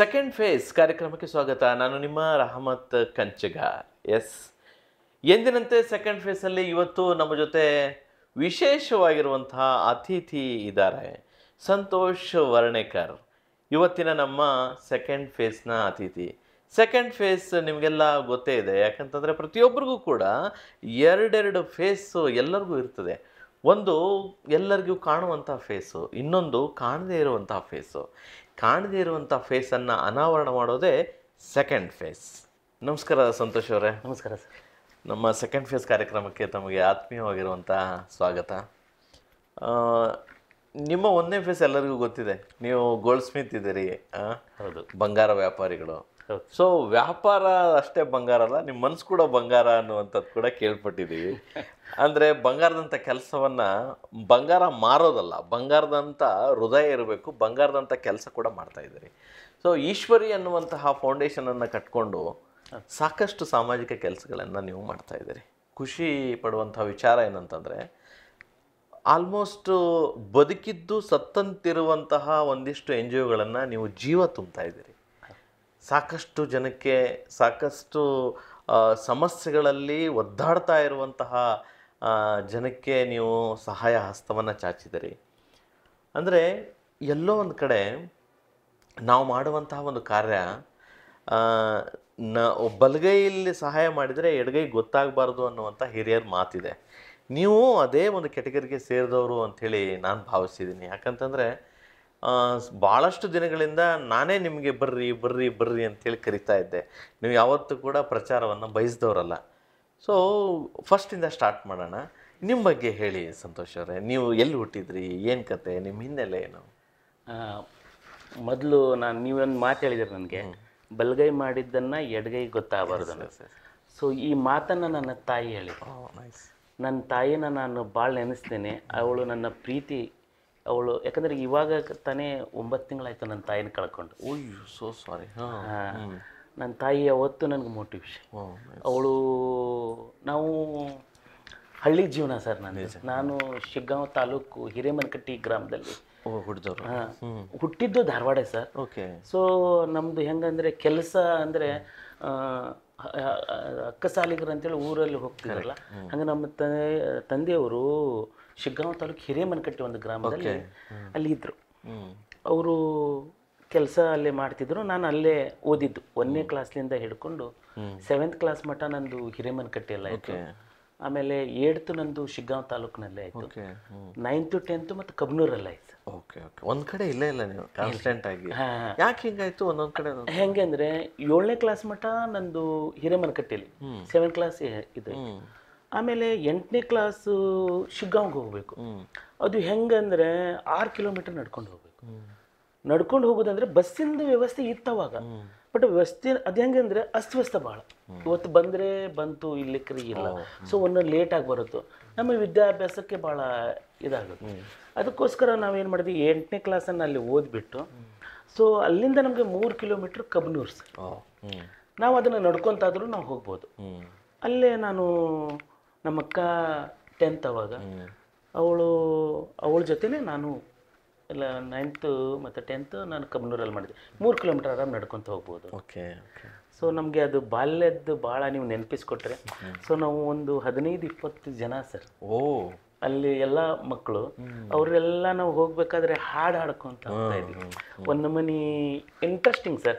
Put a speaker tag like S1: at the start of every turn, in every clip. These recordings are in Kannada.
S1: ಸೆಕೆಂಡ್ ಫೇಸ್ ಕಾರ್ಯಕ್ರಮಕ್ಕೆ ಸ್ವಾಗತ ನಾನು ನಿಮ್ಮ ರಹಮತ್ ಕಂಚಗ ಎಸ್ ಎಂದಿನಂತೆ ಸೆಕೆಂಡ್ ಫೇಸಲ್ಲಿ ಇವತ್ತು ನಮ್ಮ ಜೊತೆ ವಿಶೇಷವಾಗಿರುವಂತಹ ಅತಿಥಿ ಇದ್ದಾರೆ ಸಂತೋಷ್ ವರ್ಣೇಕರ್ ಇವತ್ತಿನ ನಮ್ಮ ಸೆಕೆಂಡ್ ಫೇಸ್ನ ಅತಿಥಿ ಸೆಕೆಂಡ್ ಫೇಸ್ ನಿಮಗೆಲ್ಲ ಗೊತ್ತೇ ಇದೆ ಯಾಕಂತಂದರೆ ಪ್ರತಿಯೊಬ್ಬರಿಗೂ ಕೂಡ ಎರಡೆರಡು ಫೇಸು ಎಲ್ಲರಿಗೂ ಇರ್ತದೆ ಒಂದು ಎಲ್ಲರಿಗೂ ಕಾಣುವಂಥ ಫೇಸು ಇನ್ನೊಂದು ಕಾಣದೇ ಇರುವಂತಹ ಫೇಸು ಕಾಣದೇ ಇರುವಂಥ ಫೇಸನ್ನು ಅನಾವರಣ ಮಾಡೋದೇ ಸೆಕೆಂಡ್ ಫೇಸ್ ನಮಸ್ಕಾರ ಸಂತೋಷ್ ಅವರೇ ನಮಸ್ಕಾರ ಸರ್ ನಮ್ಮ ಸೆಕೆಂಡ್ ಫೇಸ್ ಕಾರ್ಯಕ್ರಮಕ್ಕೆ ತಮಗೆ ಆತ್ಮೀಯವಾಗಿರುವಂಥ ಸ್ವಾಗತ ನಿಮ್ಮ ಒಂದನೇ ಫೇಸ್ ಎಲ್ಲರಿಗೂ ಗೊತ್ತಿದೆ ನೀವು ಗೋಲ್ಡ್ ಸ್ಮಿತ್ ಇದ್ದೀರಿ ಹೌದು ಬಂಗಾರ ವ್ಯಾಪಾರಿಗಳು ಸೊ ವ್ಯಾಪಾರ ಅಷ್ಟೇ ಬಂಗಾರ ಅಲ್ಲ ನಿಮ್ಮ ಮನಸ್ಸು ಕೂಡ ಬಂಗಾರ ಅನ್ನುವಂಥದ್ದು ಕೂಡ ಕೇಳ್ಪಟ್ಟಿದ್ದೀವಿ ಅಂದರೆ ಬಂಗಾರದಂಥ ಕೆಲಸವನ್ನು ಬಂಗಾರ ಮಾರೋದಲ್ಲ ಬಂಗಾರದಂಥ ಹೃದಯ ಇರಬೇಕು ಬಂಗಾರದಂಥ ಕೆಲಸ ಕೂಡ ಮಾಡ್ತಾ ಇದ್ದೀರಿ ಸೊ ಈಶ್ವರಿ ಅನ್ನುವಂತಹ ಫೌಂಡೇಶನನ್ನು ಕಟ್ಕೊಂಡು ಸಾಕಷ್ಟು ಸಾಮಾಜಿಕ ಕೆಲಸಗಳನ್ನು ನೀವು ಮಾಡ್ತಾ ಇದ್ದೀರಿ ಖುಷಿ ಪಡುವಂಥ ವಿಚಾರ ಏನಂತಂದರೆ ಆಲ್ಮೋಸ್ಟ್ ಬದುಕಿದ್ದು ಸತ್ತಂತಿರುವಂತಹ ಒಂದಿಷ್ಟು ಎನ್ ಜಿ ಒಗಳನ್ನು ನೀವು ಜೀವ ತುಂಬ್ತಾ ಇದ್ದೀರಿ ಸಾಕಷ್ಟು ಜನಕ್ಕೆ ಸಾಕಷ್ಟು ಸಮಸ್ಯೆಗಳಲ್ಲಿ ಒದ್ದಾಡ್ತಾ ಇರುವಂತಹ ಜನಕ್ಕೆ ನೀವು ಸಹಾಯ ಹಸ್ತವನ್ನು ಚಾಚಿದಿರಿ ಅಂದರೆ ಎಲ್ಲೋ ಒಂದು ಕಡೆ ನಾವು ಮಾಡುವಂತಹ ಒಂದು ಕಾರ್ಯ ನ ಬಲಗೈಯಲ್ಲಿ ಸಹಾಯ ಮಾಡಿದರೆ ಎಡಗೈ ಗೊತ್ತಾಗಬಾರ್ದು ಅನ್ನುವಂಥ ಹಿರಿಯರ ಮಾತಿದೆ ನೀವು ಅದೇ ಒಂದು ಕೆಟಗರಿಗೆ ಸೇರಿದವರು ಅಂಥೇಳಿ ನಾನು ಭಾವಿಸಿದ್ದೀನಿ ಯಾಕಂತಂದರೆ ಭಾಳಷ್ಟು ದಿನಗಳಿಂದ ನಾನೇ ನಿಮಗೆ ಬರ್ರಿ ಬರ್ರಿ ಬರ್ರಿ ಅಂತೇಳಿ ಕರಿತಾ ಇದ್ದೆ ನೀವು ಯಾವತ್ತೂ ಕೂಡ ಪ್ರಚಾರವನ್ನು ಬಯಸಿದವರಲ್ಲ ಸೊ ಫಸ್ಟಿಂದ ಸ್ಟಾರ್ಟ್ ಮಾಡೋಣ ನಿಮ್ಮ ಬಗ್ಗೆ ಹೇಳಿ ಸಂತೋಷ್ ಅವರೇ ನೀವು ಎಲ್ಲಿ ಹುಟ್ಟಿದ್ರಿ ಏನು ಕತೆ ನಿಮ್ಮ ಹಿನ್ನೆಲೆ ಏನು ಮೊದಲು ನಾನು ನೀವೊಂದು ಮಾತು ಹೇಳಿದ್ರಿ ನನಗೆ
S2: ಬಲಗೈ ಮಾಡಿದ್ದನ್ನು ಎಡಗೈ ಗೊತ್ತಾಗಬಾರ್ದು ಸೊ ಈ ಮಾತನ್ನು ನನ್ನ ತಾಯಿ ಹೇಳಿ oh, ನನ್ನ ತಾಯಿನ ನಾನು ಭಾಳ ನೆನೆಸ್ತೇನೆ ಅವಳು ನನ್ನ ಪ್ರೀತಿ ಅವಳು ಯಾಕಂದ್ರೆ ಇವಾಗ ತಾನೇ ಒಂಬತ್ತು ತಿಂಗಳಾಯ್ತು ನನ್ನ ತಾಯಿನ ಕಳ್ಕೊಂಡು ಓಯ್ಯೋ ಸೋ ಸಾರಿ ನನ್ನ ತಾಯಿ ಅವತ್ತು ನನ್ಗೆ ಮೋಟಿವೇಶನ್ ಅವಳು ನಾವು ಹಳ್ಳಿ ಜೀವನ ಸರ್ ನಾನು ನಾನು ಶಿಗ್ಗಾಂವ್ ತಾಲೂಕು ಹಿರೇಮನಕಟ್ಟಿ ಗ್ರಾಮದಲ್ಲಿ ಹುಟ್ಟಿದವರು ಹುಟ್ಟಿದ್ದು ಧಾರವಾಡ ಸರ್ ಓಕೆ ಸೊ ನಮ್ಮದು ಹೆಂಗಂದ್ರೆ ಕೆಲಸ ಅಂದರೆ ಅಕ್ಕಸಾಲಿಗರು ಅಂತೇಳಿ ಊರಲ್ಲಿ ಹೋಗ್ತಿದ್ರಲ್ಲ ಹಂಗೆ ನಮ್ಮ ತಂದೆಯವರು ಶಿಗ್ಗಾಂವ್ ತಾಲೂಕು ಹಿರೇಮನಕಟ್ಟೆ ಒಂದು ಗ್ರಾಮದಲ್ಲಿ ಅಲ್ಲಿ ಇದ್ದರು ಅವರು ಕೆಲಸ ಅಲ್ಲೇ ಮಾಡ್ತಿದ್ರು ನಾನು ಅಲ್ಲೇ ಓದಿದ್ದು ಒಂದನೇ ಕ್ಲಾಸ್ಲಿಂದ ಹಿಡ್ಕೊಂಡು ಸೆವೆಂತ್ ಕ್ಲಾಸ್ ಮಟ್ಟ ನಂದು ಎಲ್ಲ ಆಯಿತು ಆಮೇಲೆ ಏಡ್ತು ನಂದು ಶಿಗ್ಗಾಂವ್ ತಾಲೂಕಿನಲ್ಲೇ ಆಯಿತು ನೈನ್ತು ಟೆಂತು ಮತ್ತು ಕಬ್ನೂರಲ್ಲ
S1: ಆಯ್ತು ಓಕೆ ಓಕೆ ಒಂದು ಕಡೆ ಇಲ್ಲ ಇಲ್ಲ ನೀವು ಕಾನ್ಸ್ಟೆಂಟ್ ಆಗಿ
S2: ಯಾಕೆ ಹಿಂಗಾಯ್ತು ಒಂದೊಂದು ಕಡೆ ಹೆಂಗೆ ಅಂದರೆ ಏಳನೇ ಕ್ಲಾಸ್ ಮಟ್ಟ ನಂದು ಹಿರೇಮನಕಟ್ಟೆಯಲ್ಲಿ ಸೆವೆಂತ್ ಕ್ಲಾಸ್ ಇದು ಆಮೇಲೆ ಎಂಟನೇ ಕ್ಲಾಸು ಶಿಗ್ಗಾಂವ್ಗೆ ಹೋಗಬೇಕು ಅದು ಹೆಂಗಂದ್ರೆ ಆರು ಕಿಲೋಮೀಟರ್ ನಡ್ಕೊಂಡು ಹೋಗಬೇಕು ನಡ್ಕೊಂಡು ಹೋಗೋದಂದ್ರೆ ಬಸ್ಸಿಂದ ವ್ಯವಸ್ಥೆ ಇತ್ತವಾಗ ಬಟ್ ವ್ಯವಸ್ಥೆ ಅದು ಹೆಂಗಂದ್ರೆ ಅಸ್ವಸ್ಥ ಭಾಳ ಇವತ್ತು ಬಂದರೆ ಬಂತು ಕ್ರಿ ಇಲ್ಲ ಸೊ ಒಂದು ಲೇಟ್ ಆಗಿ ನಮ್ಮ ವಿದ್ಯಾಭ್ಯಾಸಕ್ಕೆ ಭಾಳ ಇದಾಗುತ್ತೆ ಅದಕ್ಕೋಸ್ಕರ ನಾವೇನು ಮಾಡಿದ್ವಿ ಎಂಟನೇ ಕ್ಲಾಸನ್ನು ಅಲ್ಲಿ ಓದ್ಬಿಟ್ಟು ಸೊ ಅಲ್ಲಿಂದ ನಮಗೆ ಮೂರು ಕಿಲೋಮೀಟ್ರ್ ಕಬ್ನೂರ್ ಸರ್ ನಾವು ಅದನ್ನು ನಡ್ಕೊತಾದ್ರೂ ನಾವು ಹೋಗ್ಬೋದು ಅಲ್ಲೇ ನಾನು ನಮ್ಮ ಅಕ್ಕ ಟೆಂತ್ ಅವಾಗ ಅವಳು ಅವಳ ಜೊತೆನೆ ನಾನು ಎಲ್ಲ ನೈನ್ತು ಮತ್ತು ಟೆಂತ್ ನಾನು ಕಬ್ನೂರಲ್ಲಿ ಮಾಡಿದೆ ಮೂರು ಕಿಲೋಮೀಟರ್ ಆರಾಮ್ ನಡ್ಕೊತ ಹೋಗ್ಬೋದು ಓಕೆ ಸೊ ನಮಗೆ ಅದು ಬಾಲ್ಯದ್ದು ಭಾಳ ನೀವು ನೆನಪಿಸ್ಕೊಟ್ರೆ ಸೊ ನಾವು ಒಂದು ಹದಿನೈದು ಇಪ್ಪತ್ತು ಜನ ಸರ್ ಓ ಅಲ್ಲಿ ಎಲ್ಲ ಮಕ್ಕಳು ಅವರೆಲ್ಲ ನಾವು ಹೋಗ್ಬೇಕಾದ್ರೆ ಹಾಡು ಹಾಡ್ಕೊಂತ ಒಂದು ಮನಿ ಇಂಟ್ರೆಸ್ಟಿಂಗ್ ಸರ್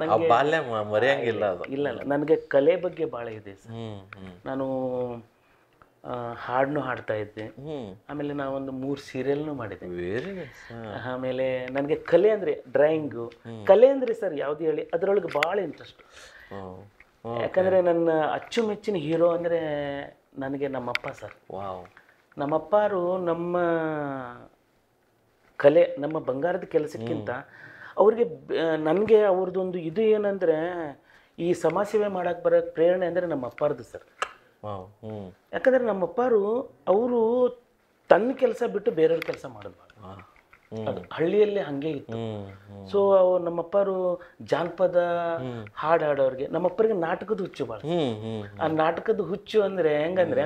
S3: ಮರೆಯಂಗಿಲ್ಲ ಅದು
S2: ಇಲ್ಲ ಇಲ್ಲ ನನಗೆ ಕಲೆ ಬಗ್ಗೆ ಭಾಳ ಇದೆ ಸರ್ ನಾನು ಹಾಡ್ನು ಹಾಡ್ತಾ ಇದ್ದೆ ಆಮೇಲೆ ನಾವೊಂದು ಮೂರು ಸೀರಿಯಲ್ನು
S3: ಮಾಡಿದ್ದೆ
S2: ಆಮೇಲೆ ನನಗೆ ಕಲೆ ಅಂದರೆ ಡ್ರಾಯಿಂಗು ಕಲೆ ಅಂದರೆ ಸರ್ ಯಾವುದು ಹೇಳಿ ಅದರೊಳಗೆ ಭಾಳ ಇಂಟ್ರೆಸ್ಟ್ ಯಾಕಂದ್ರೆ ನನ್ನ ಅಚ್ಚುಮೆಚ್ಚಿನ ಹೀರೋ ಅಂದ್ರೆ ನನಗೆ ನಮ್ಮಪ್ಪ ಸರ್ ನಮ್ಮಪ್ಪಾರು ನಮ್ಮ ಕಲೆ ನಮ್ಮ ಬಂಗಾರದ ಕೆಲಸಕ್ಕಿಂತ ಅವ್ರಿಗೆ ನನಗೆ ಅವ್ರದ್ದೊಂದು ಇದು ಏನಂದರೆ ಈ ಸಮಾಜ ಸೇವೆ ಮಾಡೋಕ್ಕೆ ಬರೋಕ್ಕೆ ಪ್ರೇರಣೆ ಅಂದರೆ ನಮ್ಮ ಅಪ್ಪಾರದು ಸರ್ ಯಾಕಂದರೆ ನಮ್ಮ ಅಪ್ಪಾರು ಅವರು ತನ್ನ ಕೆಲಸ ಬಿಟ್ಟು ಬೇರೆಯವ್ರ ಕೆಲಸ ಮಾಡಿದ್ರು ಅದು ಹಳ್ಳಿಯಲ್ಲೇ ಹಂಗೆ ಇತ್ತು ಸೊ ನಮ್ಮಪ್ಪರು ಜಾನಪದ ಹಾಡು ಹಾಡೋರಿಗೆ ನಮ್ಮಪ್ಪರಿಗೆ ನಾಟಕದ ಹುಚ್ಚು ಭಾಳ ಆ ನಾಟಕದ ಹುಚ್ಚು ಅಂದರೆ ಹೆಂಗಂದ್ರೆ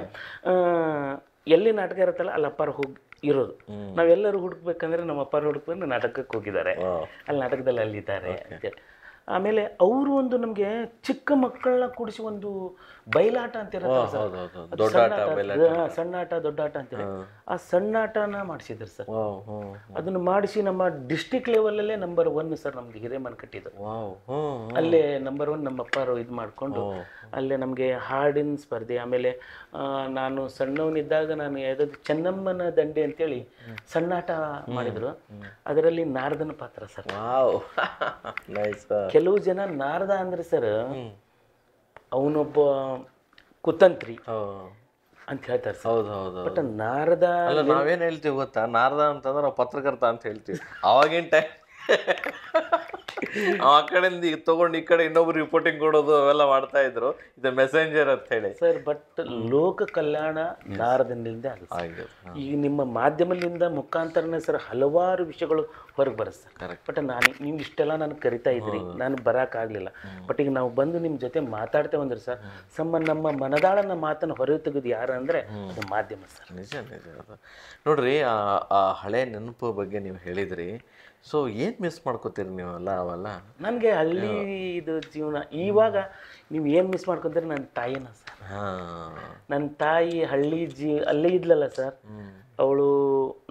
S2: ಎಲ್ಲಿ ನಾಟಕ ಇರುತ್ತಲ್ಲ ಅಲ್ಲಿ ಹೋಗಿ ಇರೋದು ನಾವೆಲ್ಲರೂ ಹುಡುಕ್ಬೇಕಂದ್ರೆ ನಮ್ಮ ಅಪ್ಪಾರು ಹುಡುಕ್ಬೇಕು ನಾಟಕಕ್ಕೆ ಹೋಗಿದ್ದಾರೆ ಅಲ್ಲಿ ನಾಟಕದಲ್ಲಿ ಅಲ್ಲಿದ್ದಾರೆ ಅಂತೇಳಿ ಆಮೇಲೆ ಅವರು ಒಂದು ನಮಗೆ ಚಿಕ್ಕ ಮಕ್ಕಳನ್ನ ಕೂಡಿಸಿ ಒಂದು ಬಯಲಾಟ ಅಂತ ಸಣ್ಣ ಆಟ ದೊಡ್ಡ ಆಟ ಅಂತಾರೆ ಆ ಸಣ್ಣ ಆಟನ ಮಾಡಿಸಿದ್ರು ಸರ್ ಅದನ್ನು ಮಾಡಿಸಿ ನಮ್ಮ ಡಿಸ್ಟಿಕ್ ಲೆವೆಲಲ್ಲೇ ನಂಬರ್ ಒನ್ ಸರ್ ನಮ್ಗೆ ಹಿರೇಮನ್ ಕಟ್ಟಿದ್ರು ಅಲ್ಲೇ ನಂಬರ್ ಒನ್ ನಮ್ಮ ಅಪ್ಪಾರು ಇದು ಮಾಡಿಕೊಂಡು ಅಲ್ಲೇ ನಮಗೆ ಹಾಡಿನ ಸ್ಪರ್ಧೆ ಆಮೇಲೆ ನಾನು ಸಣ್ಣವನಿದ್ದಾಗ ನಾನು ಯಾವ್ದಾದ್ರು ಚೆನ್ನಮ್ಮನ ದಂಡೆ ಅಂತೇಳಿ ಸಣ್ಣಾಟ ಮಾಡಿದ್ರು ಅದರಲ್ಲಿ ನಾರದನ ಪಾತ್ರ ಸರ್ ಕೆಲವು ಜನ ನಾರದ ಅಂದ್ರೆ ಸರ್ ಅವನೊಬ್ಬ ಕುತಂತ್ರಿ
S1: ಅಂತ ಹೇಳ್ತಾರೆ ಹೌದು ಹೌದು ಬಟ್
S2: ನಾರದ ಅಲ್ಲ ನಾವೇನು
S1: ಹೇಳ್ತೀವಿ ಗೊತ್ತಾ ನಾರದ ಅಂತಂದ್ರೆ ನಾವು ಪತ್ರಕರ್ತ ಅಂತ ಹೇಳ್ತೀವಿ ಅವಾಗಿನ ಟೈಮ್ ಆ ಕಡೆಯಿಂದ ಈಗ ತಗೊಂಡು ಈ ಕಡೆ ಇನ್ನೊಬ್ರು ರಿಪೋರ್ಟಿಂಗ್ ಕೊಡೋದು ಅವೆಲ್ಲ ಮಾಡ್ತಾ ಇದ್ರು ಇದು ಮೆಸೆಂಜರ್ ಅಂತ ಹೇಳಿ ಸರ್ ಬಟ್
S2: ಲೋಕ ಕಲ್ಯಾಣ ದಾರದಿಂದ ಈಗ ನಿಮ್ಮ ಮಾಧ್ಯಮದಿಂದ ಮುಖಾಂತರನೇ ಸರ್ ಹಲವಾರು ವಿಷಯಗಳು ಹೊರಗೆ ಬರುತ್ತೆ ಬಟ್ ನಾನು ನೀವು ಇಷ್ಟೆಲ್ಲ ನಾನು ಕರಿತಾ ಇದ್ರಿ ನಾನು ಆಗ್ಲಿಲ್ಲ ಬಟ್ ಈಗ ನಾವು ಬಂದು ನಿಮ್ಮ ಜೊತೆ ಮಾತಾಡ್ತೇವೆ ಅಂದ್ರೆ ಸರ್ ಸಮ್ಮ ನಮ್ಮ ಮನದಾಳನ ಮಾತನ್ನು ಹೊರಗೆ ತೆಗೆದು ಯಾರು ಅಂದ್ರೆ ಅದು ಮಾಧ್ಯಮ ಸರ್ ನಿಜ ನಿಜ
S1: ನೋಡ್ರಿ ಆ ಹಳೆ ನೆನಪು ಬಗ್ಗೆ ನೀವು ಹೇಳಿದ್ರಿ ಸೊ ಏನು ಮಿಸ್ ಮಾಡ್ಕೋತೀರಿ ನೀವೆಲ್ಲ ಅವೆಲ್ಲ ನನಗೆ ಹಳ್ಳಿ ಇದು ಜೀವನ ಇವಾಗ ನೀವು ಏನು ಮಿಸ್ ಮಾಡ್ಕೊತೀರಿ ನನ್ನ ತಾಯಿನ ಸರ್
S2: ನನ್ನ ತಾಯಿ ಹಳ್ಳಿ ಜೀ ಅಲ್ಲೇ ಇದ್ಲಲ್ಲ ಸರ್ ಅವಳು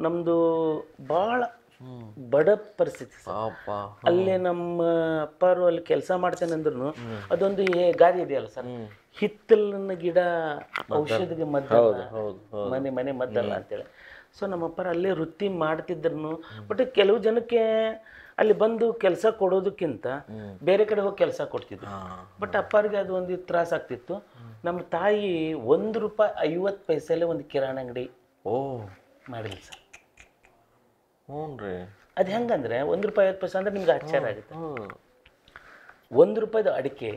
S2: ನಮ್ಮದು ಭಾಳ ಬಡ ಪರಿಸ್ಥಿತಿ ಅಲ್ಲೇ ನಮ್ಮ ಅಪ್ಪರು ಅಲ್ಲಿ ಕೆಲಸ ಮಾಡ್ತೇನೆ ಅಂದ್ರೂ ಅದೊಂದು ಗಾದೆ ಇದೆಯಲ್ಲ ಸರ್ ಹಿತ್ತಲಿನ ಗಿಡ ಔಷಧಿಗೆ ಮದ್ದಲ್ಲ
S3: ಮನೆ ಮನೆ ಮದ್ದಲ್ಲ ಅಂತೇಳಿ
S2: ಸೊ ನಮ್ಮಪ್ಪರ ಅಲ್ಲೇ ವೃತ್ತಿ ಮಾಡ್ತಿದ್ರು ಬಟ್ ಕೆಲವು ಜನಕ್ಕೆ ಅಲ್ಲಿ ಬಂದು ಕೆಲಸ ಕೊಡೋದಕ್ಕಿಂತ ಬೇರೆ ಕಡೆ ಹೋಗಿ ಕೆಲಸ ಕೊಡ್ತಿದ್ರು ಬಟ್ ಅಪ್ಪರಿಗೆ ಅದು ಒಂದು ತ್ರಾಸ ಆಗ್ತಿತ್ತು ನಮ್ಮ ತಾಯಿ ಒಂದು ರೂಪಾಯಿ ಐವತ್ತು ಪೈಸಲ್ಲೇ ಒಂದು ಕಿರಾಣ ಅಂಗಡಿ ಓ ಮಾಡಿಲ್ಲ ಸರ್ ಹ್ಞೂ ಅದು ಹೆಂಗಂದ್ರೆ ಒಂದು ರೂಪಾಯಿ ಐವತ್ತು ಪೈಸೆ ಅಂದ್ರೆ ನಿಮ್ಗೆ ಆಶ್ಚರ್ಯ ಆಗುತ್ತೆ ಒಂದು ರೂಪಾಯಿದು ಅಡಿಕೆ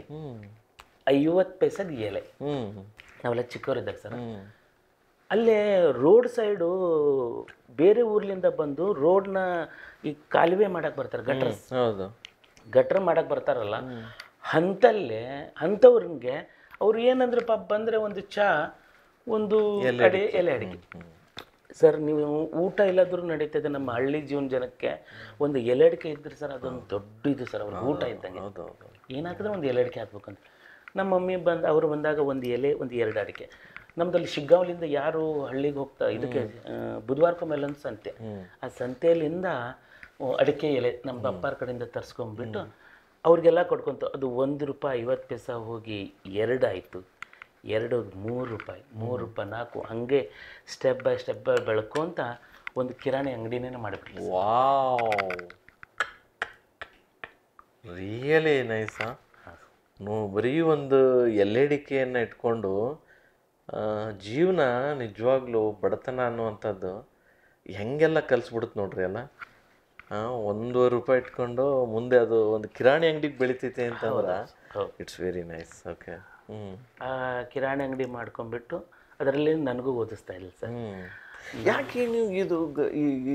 S2: ಐವತ್ತು ಪೈಸದ ಎಲೆ ನಾವೆಲ್ಲ ಚಿಕ್ಕವರಿದ್ದಾರೆ ಸರ್ ಅಲ್ಲೇ ರೋಡ್ ಸೈಡು ಬೇರೆ ಊರ್ಲಿಂದ ಬಂದು ರೋಡ್ನ ಈ ಕಾಲುವೆ ಮಾಡಕ್ ಬರ್ತಾರೆ ಗಟ್ರ ಹೌದು ಗಟ್ರ ಮಾಡಕ್ ಬರ್ತಾರಲ್ಲ ಅಂತಲ್ಲೇ ಅಂಥವ್ರಿಗೆ ಅವ್ರು ಏನಂದ್ರೆ ಪಾಪ ಬಂದರೆ ಒಂದು ಚಾ ಒಂದು ಕಡೆ ಎಲೆ ಅಡಿಕೆ ಸರ್ ನೀವು ಊಟ ಇಲ್ಲಾದರೂ ನಡೀತದೆ ನಮ್ಮ ಹಳ್ಳಿ ಜೀವನ ಜನಕ್ಕೆ ಒಂದು ಎಲೆ ಅಡಿಕೆ ಇದ್ರೆ ಸರ್ ಅದೊಂದು ದೊಡ್ಡ ಇದು ಸರ್ ಅವ್ರಿಗೆ ಊಟ ಇದ್ದಂಗೆ ಏನಾಗ್ತದೆ ಒಂದು ಎಲೆಡಿಕೆ ಅಡಿಕೆ ಹಾಕ್ಬೇಕಂತ ನಮ್ಮ ಮಮ್ಮಿ ಬಂದು ಅವರು ಬಂದಾಗ ಒಂದು ಎಲೆ ಒಂದು ಎರಡು ಅಡಿಕೆ ನಮ್ದಲ್ಲಿ ಶಿಗ್ಗಾವ್ಲಿಂದ ಯಾರು ಹಳ್ಳಿಗೆ ಹೋಗ್ತಾ ಇದಕ್ಕೆ ಬುಧವಾರಕ್ಕೊಮ್ಮೆಲ್ಲ ಒಂದು ಸಂತೆ ಆ ಸಂತೆಯಲ್ಲಿಂದ ಅಡಿಕೆ ಎಲೆ ನಮ್ಮ ಅಪ್ಪಾರ ಕಡೆಯಿಂದ ತರಿಸ್ಕೊಂಡ್ಬಿಟ್ಟು ಅವ್ರಿಗೆಲ್ಲ ಕೊಡ್ಕೊಂತ ಅದು ಒಂದು ರೂಪಾಯಿ ಐವತ್ತು ಪೈಸ ಹೋಗಿ ಆಯಿತು ಎರಡು ಮೂರು ರೂಪಾಯಿ ಮೂರು ರೂಪಾಯಿ ನಾಲ್ಕು ಹಂಗೆ ಸ್ಟೆಪ್ ಬೈ ಸ್ಟೆಪ್ ಬೈ ಬೆಳ್ಕೊಂತ ಒಂದು ಕಿರಾಣಿ ಅಂಗಡಿನೇ
S1: ವಾ ರಿಯಲಿ ನೈಸ ನೋ ಬರೀ ಒಂದು ಎಲೆ ಇಟ್ಕೊಂಡು ಜೀವನ ನಿಜವಾಗ್ಲೂ ಬಡತನ ಅನ್ನುವಂಥದ್ದು ಹೆಂಗೆಲ್ಲ ಕಲಿಸ್ಬಿಡುತ್ತೆ ನೋಡ್ರಿ ಅಲ್ಲ ಒಂದೂವರೆ ರೂಪಾಯಿ ಇಟ್ಕೊಂಡು ಮುಂದೆ ಅದು ಒಂದು ಕಿರಾಣಿ ಅಂಗಡಿಗೆ ಬೆಳೀತೈತೆ ಅಂತಂದ್ರೆ ಇಟ್ಸ್ ವೆರಿ ನೈಸ್ ಓಕೆ
S2: ಕಿರಾಣಿ ಅಂಗಡಿ ಮಾಡ್ಕೊಂಡ್ಬಿಟ್ಟು ಅದರಲ್ಲಿ ನನಗೂ ಓದಿಸ್ತಾ ಇಲ್ಲ ಸರ್
S1: ಯಾಕೆ ನೀವು ಇದು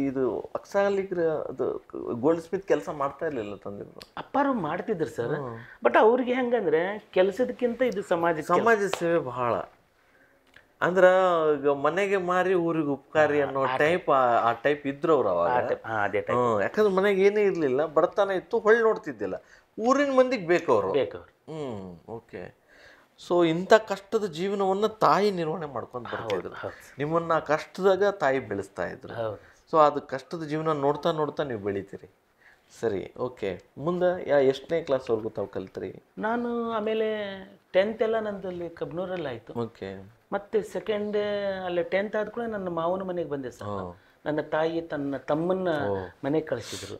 S1: ಇದು ಅಕ್ಸಾಲಿಗ್ರ ಅದು ಗೋಲ್ಡ್ ಸ್ಮಿತ್ ಕೆಲಸ ಮಾಡ್ತಾ ಇರಲಿಲ್ಲ ತಂದಿದ್ರು
S2: ಅಪ್ಪಾರು ಮಾಡ್ತಿದ್ರು ಸರ್ ಬಟ್ ಅವ್ರಿಗೆ ಹೆಂಗಂದ್ರೆ
S1: ಕೆಲಸದಕ್ಕಿಂತ ಇದು ಸಮಾಜ ಸಮಾಜ ಸೇವೆ ಬಹಳ ಅಂದ್ರ ಈಗ ಮನೆಗೆ ಮಾರಿ ಊರಿಗೆ ಉಪಕಾರಿ ಅನ್ನೋ ಟೈಪ್ ಆ ಟೈಪ್ ಇದ್ರು ಅವ್ರು ಅವಾಗ ಅದೇ ಟೈಪ್ ಯಾಕಂದ್ರೆ ಮನೆಗೆ ಏನೇ ಇರಲಿಲ್ಲ ಬಡತನ ಇತ್ತು ಹೊಳ್ಳಿ ನೋಡ್ತಿದ್ದಿಲ್ಲ ಊರಿನ ಮಂದಿಗೆ ಬೇಕು ಅವರು ಬೇಕವ್ರು ಹ್ಞೂ ಓಕೆ ಸೊ ಇಂಥ ಕಷ್ಟದ ಜೀವನವನ್ನು ತಾಯಿ ನಿರ್ವಹಣೆ ಮಾಡ್ಕೊಂಡು ಬರ್ತಿದ್ರು ನಿಮ್ಮನ್ನು ಕಷ್ಟದಾಗ ತಾಯಿ ಬೆಳೆಸ್ತಾ ಇದ್ರು ಸೊ ಅದು ಕಷ್ಟದ ಜೀವನ ನೋಡ್ತಾ ನೋಡ್ತಾ ನೀವು ಬೆಳಿತೀರಿ ಸರಿ ಓಕೆ ಮುಂದೆ ಯಾ ಎಷ್ಟನೇ ಕ್ಲಾಸ್ವರೆಗೂ ತಾವು ಕಲ್ತ್ರಿ
S2: ನಾನು ಆಮೇಲೆ ಟೆಂತ್ ಎಲ್ಲ ನಂದಲ್ಲಿ ಕಬ್ನೂರಲ್ಲಿ ಆಯಿತು ಓಕೆ ಮತ್ತೆ ಸೆಕೆಂಡ್ ಅಲ್ಲಿ ಟೆಂತ್ ಆದ ಕೂಡ ನನ್ನ ಮಾವನ ಮನೆಗೆ ಬಂದೆ ಸರ್ ನನ್ನ ತಾಯಿ ತನ್ನ ತಮ್ಮನ್ನ ಮನೆಗೆ ಕಳಿಸಿದ್ರು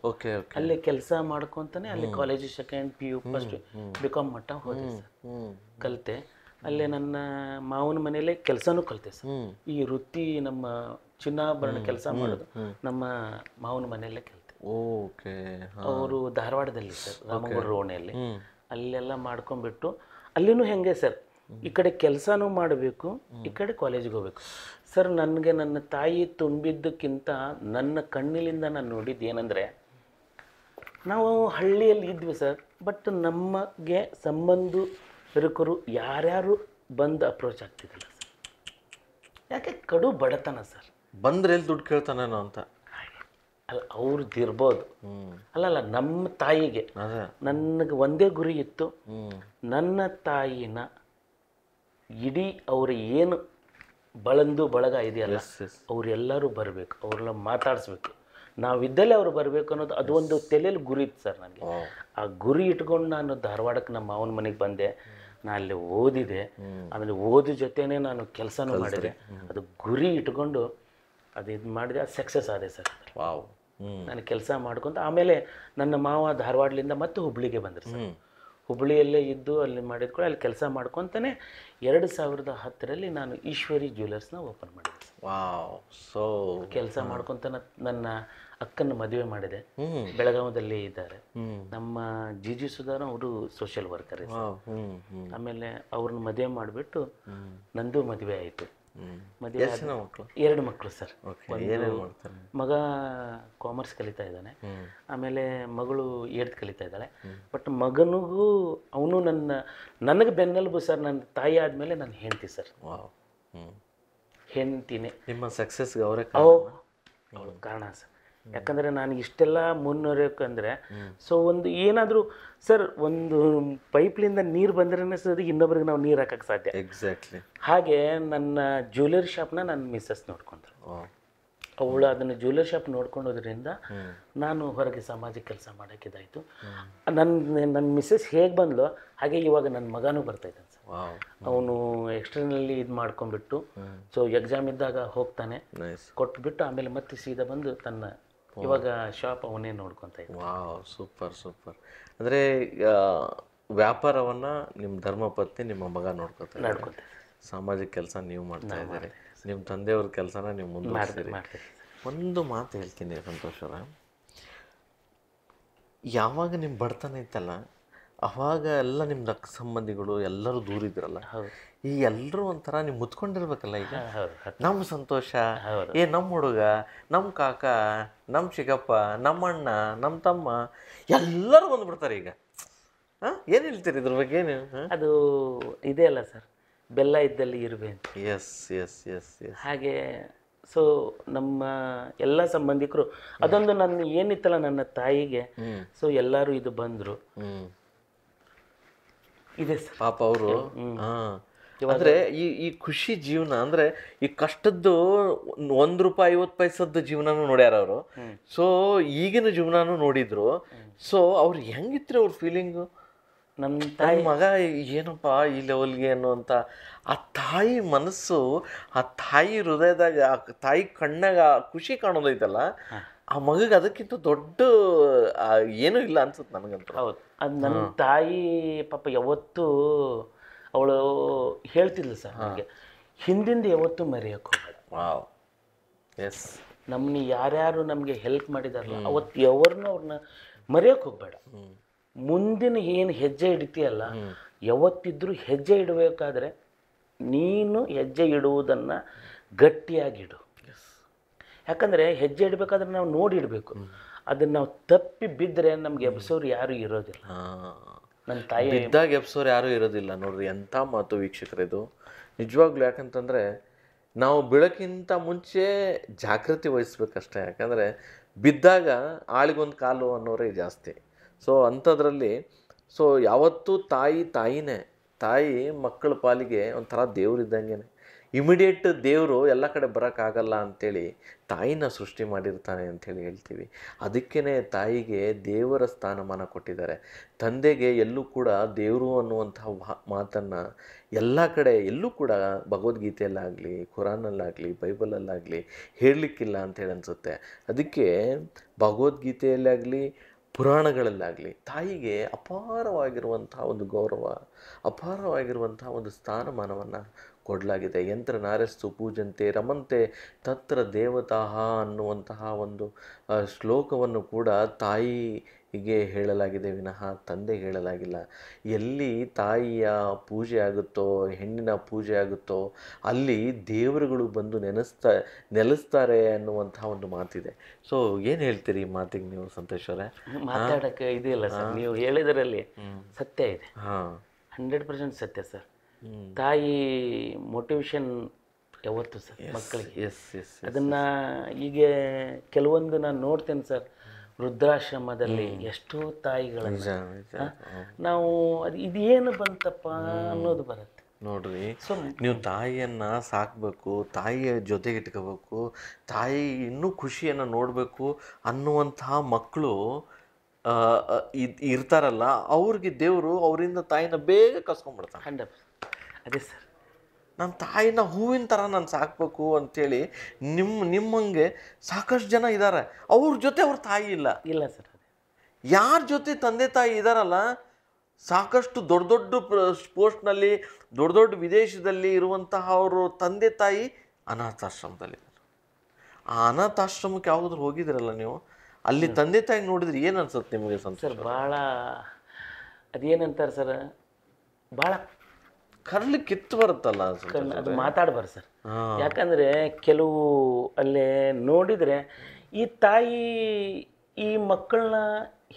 S2: ಅಲ್ಲಿ ಕೆಲಸ ಮಾಡ್ಕೊಂತಾನೆ ಅಲ್ಲಿ college second P U first B Com ಮಟ್ಟ ಸರ್ ಕಲಿತೆ ಅಲ್ಲೇ ನನ್ನ ಮಾವನ ಮನೆಯಲ್ಲೇ ಕೆಲಸನೂ ಕಲಿತೆ ಸರ್ ಈ ವೃತ್ತಿ ನಮ್ಮ ಚಿನ್ನಾಭರಣ ಕೆಲಸ ಮಾಡೋದು ನಮ್ಮ ಮಾವನ ಮನೆಯಲ್ಲೇ ಕಲಿತೆ ಅವರು ಧಾರವಾಡದಲ್ಲಿ ಸರ್ ರಾಮಗೂರು ರೋಣೆಯಲ್ಲಿ ಅಲ್ಲೆಲ್ಲ ಮಾಡ್ಕೊಂಡ್ಬಿಟ್ಟು ಅಲ್ಲಿನೂ ಹೆಂಗೆ ಸರ್ ಈ ಕಡೆ ಕೆಲಸನೂ ಮಾಡಬೇಕು ಈ ಕಡೆ ಕಾಲೇಜಿಗೆ ಹೋಗ್ಬೇಕು ಸರ್ ನನಗೆ ನನ್ನ ತಾಯಿ ತುಂಬಿದ್ದಕ್ಕಿಂತ ನನ್ನ ಕಣ್ಣಿಲಿಂದ ನಾನು ನೋಡಿದ್ದು ಏನಂದರೆ ನಾವು ಹಳ್ಳಿಯಲ್ಲಿ ಇದ್ವಿ ಸರ್ ಬಟ್ ನಮಗೆ ಸಂಬಂಧಿಕರು ಯಾರ್ಯಾರು ಬಂದು ಅಪ್ರೋಚ್ ಆಗ್ತಿದ್ದಿಲ್ಲ ಸರ್ ಯಾಕೆ ಕಡು ಬಡತನ ಸರ್ ಬಂದ್ರೆ ಎಲ್ಲಿ ದುಡ್ಡು ಕೇಳ್ತಾನೇನೋ ಅಂತ ಅಲ್ಲ ಅವ್ರದ್ದಿರ್ಬೋದು ಅಲ್ಲ ಅಲ್ಲ ನಮ್ಮ ತಾಯಿಗೆ ನನಗೆ ಒಂದೇ ಗುರಿ ಇತ್ತು ನನ್ನ ತಾಯಿನ ಇಡೀ ಅವ್ರ ಏನು ಬಳಂದು ಬಳಗ ಇದೆಯಲ್ಲ ಅವರೆಲ್ಲರೂ ಬರಬೇಕು ಅವ್ರನ್ನ ಮಾತಾಡಿಸ್ಬೇಕು ನಾವಿದ್ದಲ್ಲೇ ಅವ್ರು ಬರಬೇಕು ಅನ್ನೋದು ಅದು ಒಂದು ತಲೆಯಲ್ಲಿ ಗುರಿ ಇತ್ತು ಸರ್ ನನಗೆ ಆ ಗುರಿ ಇಟ್ಕೊಂಡು ನಾನು ಧಾರವಾಡಕ್ಕೆ ನಮ್ಮ ಮಾವನ ಮನೆಗೆ ಬಂದೆ ನಾನು ಅಲ್ಲಿ ಓದಿದೆ ಆಮೇಲೆ ಓದು ಜೊತೆನೇ ನಾನು ಕೆಲಸನೂ ಮಾಡಿದೆ ಅದು ಗುರಿ ಇಟ್ಕೊಂಡು ಅದು ಇದು ಮಾಡಿದೆ ಅದು ಸಕ್ಸಸ್ ಆದೆ ಸರ್ ನಾನು ಕೆಲಸ ಮಾಡ್ಕೊಂತ ಆಮೇಲೆ ನನ್ನ ಮಾವ ಧಾರವಾಡಲಿಂದ ಮತ್ತೆ ಹುಬ್ಳಿಗೆ ಬಂದರು ಸರ್ ಹುಬ್ಬಳ್ಳಿಯಲ್ಲೇ ಇದ್ದು ಅಲ್ಲಿ ಮಾಡಿದ್ಕೊಳ್ಳಿ ಅಲ್ಲಿ ಕೆಲಸ ಮಾಡ್ಕೊತಾನೆ ಎರಡು ಸಾವಿರದ ಹತ್ತರಲ್ಲಿ ನಾನು ಈಶ್ವರಿ ಜ್ಯುವೆಲರ್ಸ್ನ ಓಪನ್ ಮಾಡಿದೆ ಸೊ ಕೆಲಸ ಮಾಡ್ಕೊತ ನನ್ನ ಅಕ್ಕನ ಮದುವೆ ಮಾಡಿದೆ ಬೆಳಗಾವದಲ್ಲಿ ಇದ್ದಾರೆ ನಮ್ಮ ಜಿ ಜಿ ಸುಧಾರ ಅವರು ಸೋಷಿಯಲ್ ವರ್ಕರ್ ಆಮೇಲೆ ಅವ್ರನ್ನ ಮದುವೆ ಮಾಡಿಬಿಟ್ಟು ನಂದು ಮದುವೆ ಆಯಿತು ಮದುವೆ ಎರಡು ಮಕ್ಕಳು ಸರ್ ಮಗ ಕಾಮರ್ಸ್ ಕಲಿತಾ ಇದ್ದಾನೆ ಆಮೇಲೆ ಮಗಳು ಏಡ್ತ್ ಕಲಿತಾ ಇದ್ದಾಳೆ ಬಟ್ ಮಗನಿಗೂ ಅವನು ನನ್ನ ನನಗೆ ಬೆನ್ನೆಲುಬು ಸರ್ ನನ್ನ ತಾಯಿ ಆದಮೇಲೆ ನಾನು ಹೆಂಡತಿ ಸರ್
S1: ಹೆಂಡತಿನೇ ನಿಮ್ಮ ಸಕ್ಸಸ್ಗೆ ಅವರೇ
S2: ಕಾರಣ ಸರ್ ಯಾಕಂದರೆ ನಾನು ಇಷ್ಟೆಲ್ಲ ಮುನ್ನೋರಕ್ಕಂದರೆ ಸೊ ಒಂದು ಏನಾದರೂ ಸರ್ ಒಂದು ಪೈಪ್ಲಿಂದ ನೀರು ಬಂದ್ರೆ ಸರ್ ಇನ್ನೊಬ್ರಿಗೆ ನಾವು ನೀರು ಹಾಕಕ್ಕೆ ಸಾಧ್ಯ ಎಕ್ಸಾಕ್ಟ್ಲಿ ಹಾಗೆ ನನ್ನ ಜ್ಯುವೆಲರಿ ಶಾಪ್ನ ನನ್ನ ಮಿಸ್ಸಸ್ ನೋಡ್ಕೊಂಡ್ರು ಅವಳು ಅದನ್ನು ಜ್ಯುವೆಲರಿ ಶಾಪ್ ನೋಡ್ಕೊಂಡೋದ್ರಿಂದ ನಾನು ಹೊರಗೆ ಸಮಾಜಕ್ಕೆ ಕೆಲಸ ಮಾಡೋಕ್ಕಿದ್ದಾಯಿತು ನನ್ನ ನನ್ನ ಮಿಸ್ಸಸ್ ಹೇಗೆ ಬಂದ್ಲು ಹಾಗೆ ಇವಾಗ ನನ್ನ ಮಗನೂ ಬರ್ತಾಯಿದ್ದಾನೆ ಸರ್ ಅವನು ಎಕ್ಸ್ಟರ್ನಲ್ಲಿ ಇದು ಮಾಡ್ಕೊಂಡ್ಬಿಟ್ಟು ಸೊ ಎಕ್ಸಾಮ್ ಇದ್ದಾಗ ಹೋಗ್ತಾನೆ ಕೊಟ್ಬಿಟ್ಟು ಆಮೇಲೆ ಮತ್ತೆ ಸೀದಾ ಬಂದು ತನ್ನ ಇವಾಗ ಶಾಪ್ ಅವನೇ
S1: ನೋಡ್ಕೊತ ವಾವ್ ಸೂಪರ್ ಸೂಪರ್ ವ್ಯಾಪಾರವನ್ನ ನಿಮ್ ಧರ್ಮ ಧರ್ಮಪತ್ನಿ ನಿಮ್ಮ ಮಗ ನೋಡ್ಕೊತಾರೆ ಸಾಮಾಜಿಕ ಕೆಲಸ ನೀವು ಮಾಡ್ತಾ ಇದ್ದಾರೆ ನಿಮ್ಮ ತಂದೆಯವ್ರ ಕೆಲಸನ ನೀವು ಮುಂದೆ ಒಂದು ಮಾತು ಹೇಳ್ತೀನಿ ಸಂತೋಷರ ಯಾವಾಗ ನಿಮ್ ಬಡತನ ಇತ್ತಲ್ಲ ಅವಾಗ ಎಲ್ಲ ನಿಮ್ಮ ರಕ್ತ ಸಂಬಂಧಿಗಳು ಎಲ್ಲರೂ ದೂರಿದ್ರಲ್ಲ ಈ ಎಲ್ಲರೂ ಒಂಥರ ನೀವು ಮುತ್ಕೊಂಡಿರ್ಬೇಕಲ್ಲ ಈಗ ನಮ್ಮ ಸಂತೋಷ ಏ ನಮ್ಮ ಹುಡುಗ ನಮ್ಮ ಕಾಕ ನಮ್ಮ ಚಿಕ್ಕಪ್ಪ ನಮ್ಮ ಅಣ್ಣ ನಮ್ಮ ತಮ್ಮ ಎಲ್ಲರೂ ಬಂದ್ಬಿಡ್ತಾರೆ ಈಗ ಹಾಂ ಏನು ಹೇಳ್ತೀರಿ ಇದ್ರ ಬಗ್ಗೆ ಏನು ಅದು ಇದೇ ಅಲ್ಲ ಸರ್ ಬೆಲ್ಲ ಇದ್ದಲ್ಲಿ ಇರಬೇಕು ಎಸ್ ಎಸ್ ಎಸ್ ಎಸ್
S2: ಹಾಗೆ ಸೊ ನಮ್ಮ ಎಲ್ಲ ಸಂಬಂಧಿಕರು ಅದೊಂದು ನನ್ನ ಏನಿತ್ತಲ್ಲ ನನ್ನ ತಾಯಿಗೆ ಸೊ ಎಲ್ಲರೂ ಇದು ಬಂದರು
S1: ಇದೆ ಸರ್ ಪಾಪ ಅವರು ಹಾಂ ಅಂದ್ರೆ ಈ ಈ ಖುಷಿ ಜೀವನ ಅಂದ್ರೆ ಈ ಕಷ್ಟದ್ದು ಒಂದ್ ರೂಪಾಯಿ ಐವತ್ತು ಪೈಸದ ಜೀವನನೂ ನೋಡ್ಯಾರ ಅವರು ಸೊ ಈಗಿನ ಜೀವನನೂ ನೋಡಿದ್ರು ಸೊ ಅವ್ರ ಹೆಂಗಿತ್ರಿ ಅವ್ರ ಫೀಲಿಂಗು ನಮ್ಮ ತಾಯಿ ಮಗ ಏನಪ್ಪ ಈ ಲೆವೆಲ್ಗೆ ಅನ್ನುವಂಥ ಆ ತಾಯಿ ಮನಸ್ಸು ಆ ತಾಯಿ ಹೃದಯದಾಗ ಆ ತಾಯಿ ಕಣ್ಣಾಗ ಖುಷಿ ಕಾಣೋದೈತಲ್ಲ ಆ ಮಗಗೆ ಅದಕ್ಕಿಂತ ದೊಡ್ಡ ಏನೂ ಇಲ್ಲ ಅನ್ಸುತ್ತೆ ನನಗಂತ ಹೌದು ಅದು ನನ್ನ
S2: ತಾಯಿ ಪಾಪ ಯಾವತ್ತೂ ಅವಳು ಹೇಳ್ತಿದ್ಲು ಸರ್ ನನಗೆ ಹಿಂದಿಂದ ಯಾವತ್ತು ಮರೆಯೋಕೆ ಹೋಗಬೇಡ ಎಸ್ ನಮ್ಮನ್ನ ಯಾರ್ಯಾರು ನಮಗೆ ಹೆಲ್ಪ್ ಮಾಡಿದಾರಲ್ಲ ಅವತ್ತು ಯಾವ್ರನ್ನ ಅವ್ರನ್ನ ಮರೆಯೋಕೆ ಹೋಗಬೇಡ ಮುಂದಿನ ಏನು ಹೆಜ್ಜೆ ಇಡ್ತೀಯಲ್ಲ ಯಾವತ್ತಿದ್ರೂ ಹೆಜ್ಜೆ ಇಡಬೇಕಾದ್ರೆ ನೀನು ಹೆಜ್ಜೆ ಇಡುವುದನ್ನು ಗಟ್ಟಿಯಾಗಿಡು ಯಾಕಂದರೆ ಹೆಜ್ಜೆ ಇಡಬೇಕಾದ್ರೆ ನಾವು ನೋಡಿ ಇಡಬೇಕು ಅದನ್ನು ನಾವು ತಪ್ಪಿ ಬಿದ್ದರೆ ನಮ್ಗೆ ಎಬ್ಸೋರು ಯಾರೂ ಇರೋದಿಲ್ಲ ನನ್ನ ತಾಯಿ ಇದ್ದಾಗ
S1: ಎಬ್ಸೋರು ಯಾರೂ ಇರೋದಿಲ್ಲ ನೋಡ್ರಿ ಎಂಥ ಮಾತು ವೀಕ್ಷಕರಿದು ನಿಜವಾಗ್ಲೂ ಯಾಕಂತಂದರೆ ನಾವು ಬೆಳಕಿಂತ ಮುಂಚೆ ಜಾಗೃತಿ ವಹಿಸ್ಬೇಕಷ್ಟೇ ಯಾಕಂದರೆ ಬಿದ್ದಾಗ ಆಳಿಗೊಂದು ಕಾಲು ಅನ್ನೋರೇ ಜಾಸ್ತಿ ಸೊ ಅಂಥದ್ರಲ್ಲಿ ಸೊ ಯಾವತ್ತೂ ತಾಯಿ ತಾಯಿನೇ ತಾಯಿ ಮಕ್ಕಳ ಪಾಲಿಗೆ ಒಂಥರ ದೇವ್ರಿದ್ದಂಗೆ ಇಮಿಡಿಯೇಟ್ ದೇವರು ಎಲ್ಲ ಕಡೆ ಬರೋಕ್ಕಾಗಲ್ಲ ಅಂಥೇಳಿ ತಾಯಿನ ಸೃಷ್ಟಿ ಮಾಡಿರ್ತಾನೆ ಅಂಥೇಳಿ ಹೇಳ್ತೀವಿ ಅದಕ್ಕೇ ತಾಯಿಗೆ ದೇವರ ಸ್ಥಾನಮಾನ ಕೊಟ್ಟಿದ್ದಾರೆ ತಂದೆಗೆ ಎಲ್ಲೂ ಕೂಡ ದೇವರು ಅನ್ನುವಂತಹ ಮಾತನ್ನು ಎಲ್ಲ ಕಡೆ ಎಲ್ಲೂ ಕೂಡ ಭಗವದ್ಗೀತೆಯಲ್ಲಾಗಲಿ ಖುರಾನಲ್ಲಾಗಲಿ ಬೈಬಲಲ್ಲಾಗಲಿ ಹೇಳಲಿಕ್ಕಿಲ್ಲ ಅಂತೇಳಿ ಅನಿಸುತ್ತೆ ಅದಕ್ಕೆ ಭಗವದ್ಗೀತೆಯಲ್ಲಾಗಲಿ ಪುರಾಣಗಳಲ್ಲಾಗಲಿ ತಾಯಿಗೆ ಅಪಾರವಾಗಿರುವಂಥ ಒಂದು ಗೌರವ ಅಪಾರವಾಗಿರುವಂಥ ಒಂದು ಸ್ಥಾನಮಾನವನ್ನು ಕೊಡಲಾಗಿದೆ ಯಂತ್ರ ನಾರಸ್ತು ಪೂಜಂತೆ ರಮಂತೆ ತತ್ರ ದೇವತಾಹ ಅನ್ನುವಂತಹ ಒಂದು ಶ್ಲೋಕವನ್ನು ಕೂಡ ತಾಯಿ ಹೀಗೆ ಹೇಳಲಾಗಿದೆ ವಿನಃ ತಂದೆ ಹೇಳಲಾಗಿಲ್ಲ ಎಲ್ಲಿ ತಾಯಿಯ ಪೂಜೆ ಆಗುತ್ತೋ ಹೆಣ್ಣಿನ ಪೂಜೆ ಆಗುತ್ತೋ ಅಲ್ಲಿ ದೇವರುಗಳು ಬಂದು ನೆನೆಸ್ತಾ ನೆಲೆಸ್ತಾರೆ ಅನ್ನುವಂತಹ ಒಂದು ಮಾತಿದೆ ಸೊ ಏನು ಹೇಳ್ತೀರಿ ಈ ಮಾತಿಗೆ ನೀವು ಸಂತೋಷವರೇ ಮಾತಾಡೋಕ್ಕೆ ಇದೆಯಲ್ಲ ಸರ್ ನೀವು
S2: ಹೇಳಿದರಲ್ಲಿ ಸತ್ಯ ಇದೆ ಹಾಂ ಹಂಡ್ರೆಡ್ ಪರ್ಸೆಂಟ್ ಸತ್ಯ ಸರ್ ತಾಯಿ ಮೋಟಿವೇಶನ್ ಯಾವತ್ತು ಸರ್ ಮಕ್ಕಳಿಗೆ ಎಸ್ ಎಸ್ ಈಗ ಕೆಲವೊಂದು ನಾನು ನೋಡ್ತೇನೆ ಸರ್ ವೃದ್ಧಾಶ್ರಮದಲ್ಲಿ ಎಷ್ಟೋ ತಾಯಿಗಳನ್ನು ನಾವು ಅದು ಇದೇನು ಬಂತಪ್ಪ ಅನ್ನೋದು ಬರುತ್ತೆ
S1: ನೋಡ್ರಿ ನೀವು ತಾಯಿಯನ್ನ ಸಾಕ್ಬೇಕು ತಾಯಿಯ ಜೊತೆಗೆ ಇಟ್ಕೋಬೇಕು ತಾಯಿ ಇನ್ನೂ ಖುಷಿಯನ್ನು ನೋಡಬೇಕು ಅನ್ನುವಂತಹ ಮಕ್ಕಳು ಇರ್ತಾರಲ್ಲ ಅವ್ರಿಗೆ ದೇವರು ಅವರಿಂದ ತಾಯಿನ ಬೇಗ ಕಸ್ಕೊಂಡ್ಬಿಡ್ತಾರೆ ಹಂಡ್ರೆಡ್ ಅದೇ ಸರ್ ನನ್ನ ತಾಯಿನ ಹೂವಿನ ಥರ ನಾನು ಸಾಕಬೇಕು ಅಂಥೇಳಿ ನಿಮ್ಮ ನಿಮ್ಮಂಗೆ ಸಾಕಷ್ಟು ಜನ ಇದ್ದಾರೆ ಅವ್ರ ಜೊತೆ ಅವ್ರ ತಾಯಿ ಇಲ್ಲ ಇಲ್ಲ ಸರ್ ಯಾರ ಜೊತೆ ತಂದೆ ತಾಯಿ ಇದ್ದಾರಲ್ಲ ಸಾಕಷ್ಟು ದೊಡ್ಡ ದೊಡ್ಡ ಪೋಸ್ಟ್ನಲ್ಲಿ ದೊಡ್ಡ ದೊಡ್ಡ ವಿದೇಶದಲ್ಲಿ ಇರುವಂತಹ ಅವರು ತಂದೆ ತಾಯಿ ಅನಾಥಾಶ್ರಮದಲ್ಲಿ ಆ ಅನಾಥಾಶ್ರಮಕ್ಕೆ ಯಾವುದ್ರೂ ಹೋಗಿದ್ದೀರಲ್ಲ ನೀವು ಅಲ್ಲಿ ತಂದೆ ತಾಯಿ ನೋಡಿದ್ರೆ ಏನು ಅನ್ಸುತ್ತೆ ನಿಮಗೆ ಸಂಸಾರ ಭಾಳ ಅದೇನಂತಾರೆ ಸರ್ ಭಾಳ ಕರ್ಲಿ ಕಿತ್ತು ಬರುತ್ತಲ್ಲ ಅದು ಮಾತಾಡಬಾರ್ದು
S2: ಸರ್ ಯಾಕಂದರೆ ಕೆಲವು ಅಲ್ಲೇ ನೋಡಿದರೆ ಈ ತಾಯಿ ಈ ಮಕ್ಕಳನ್ನ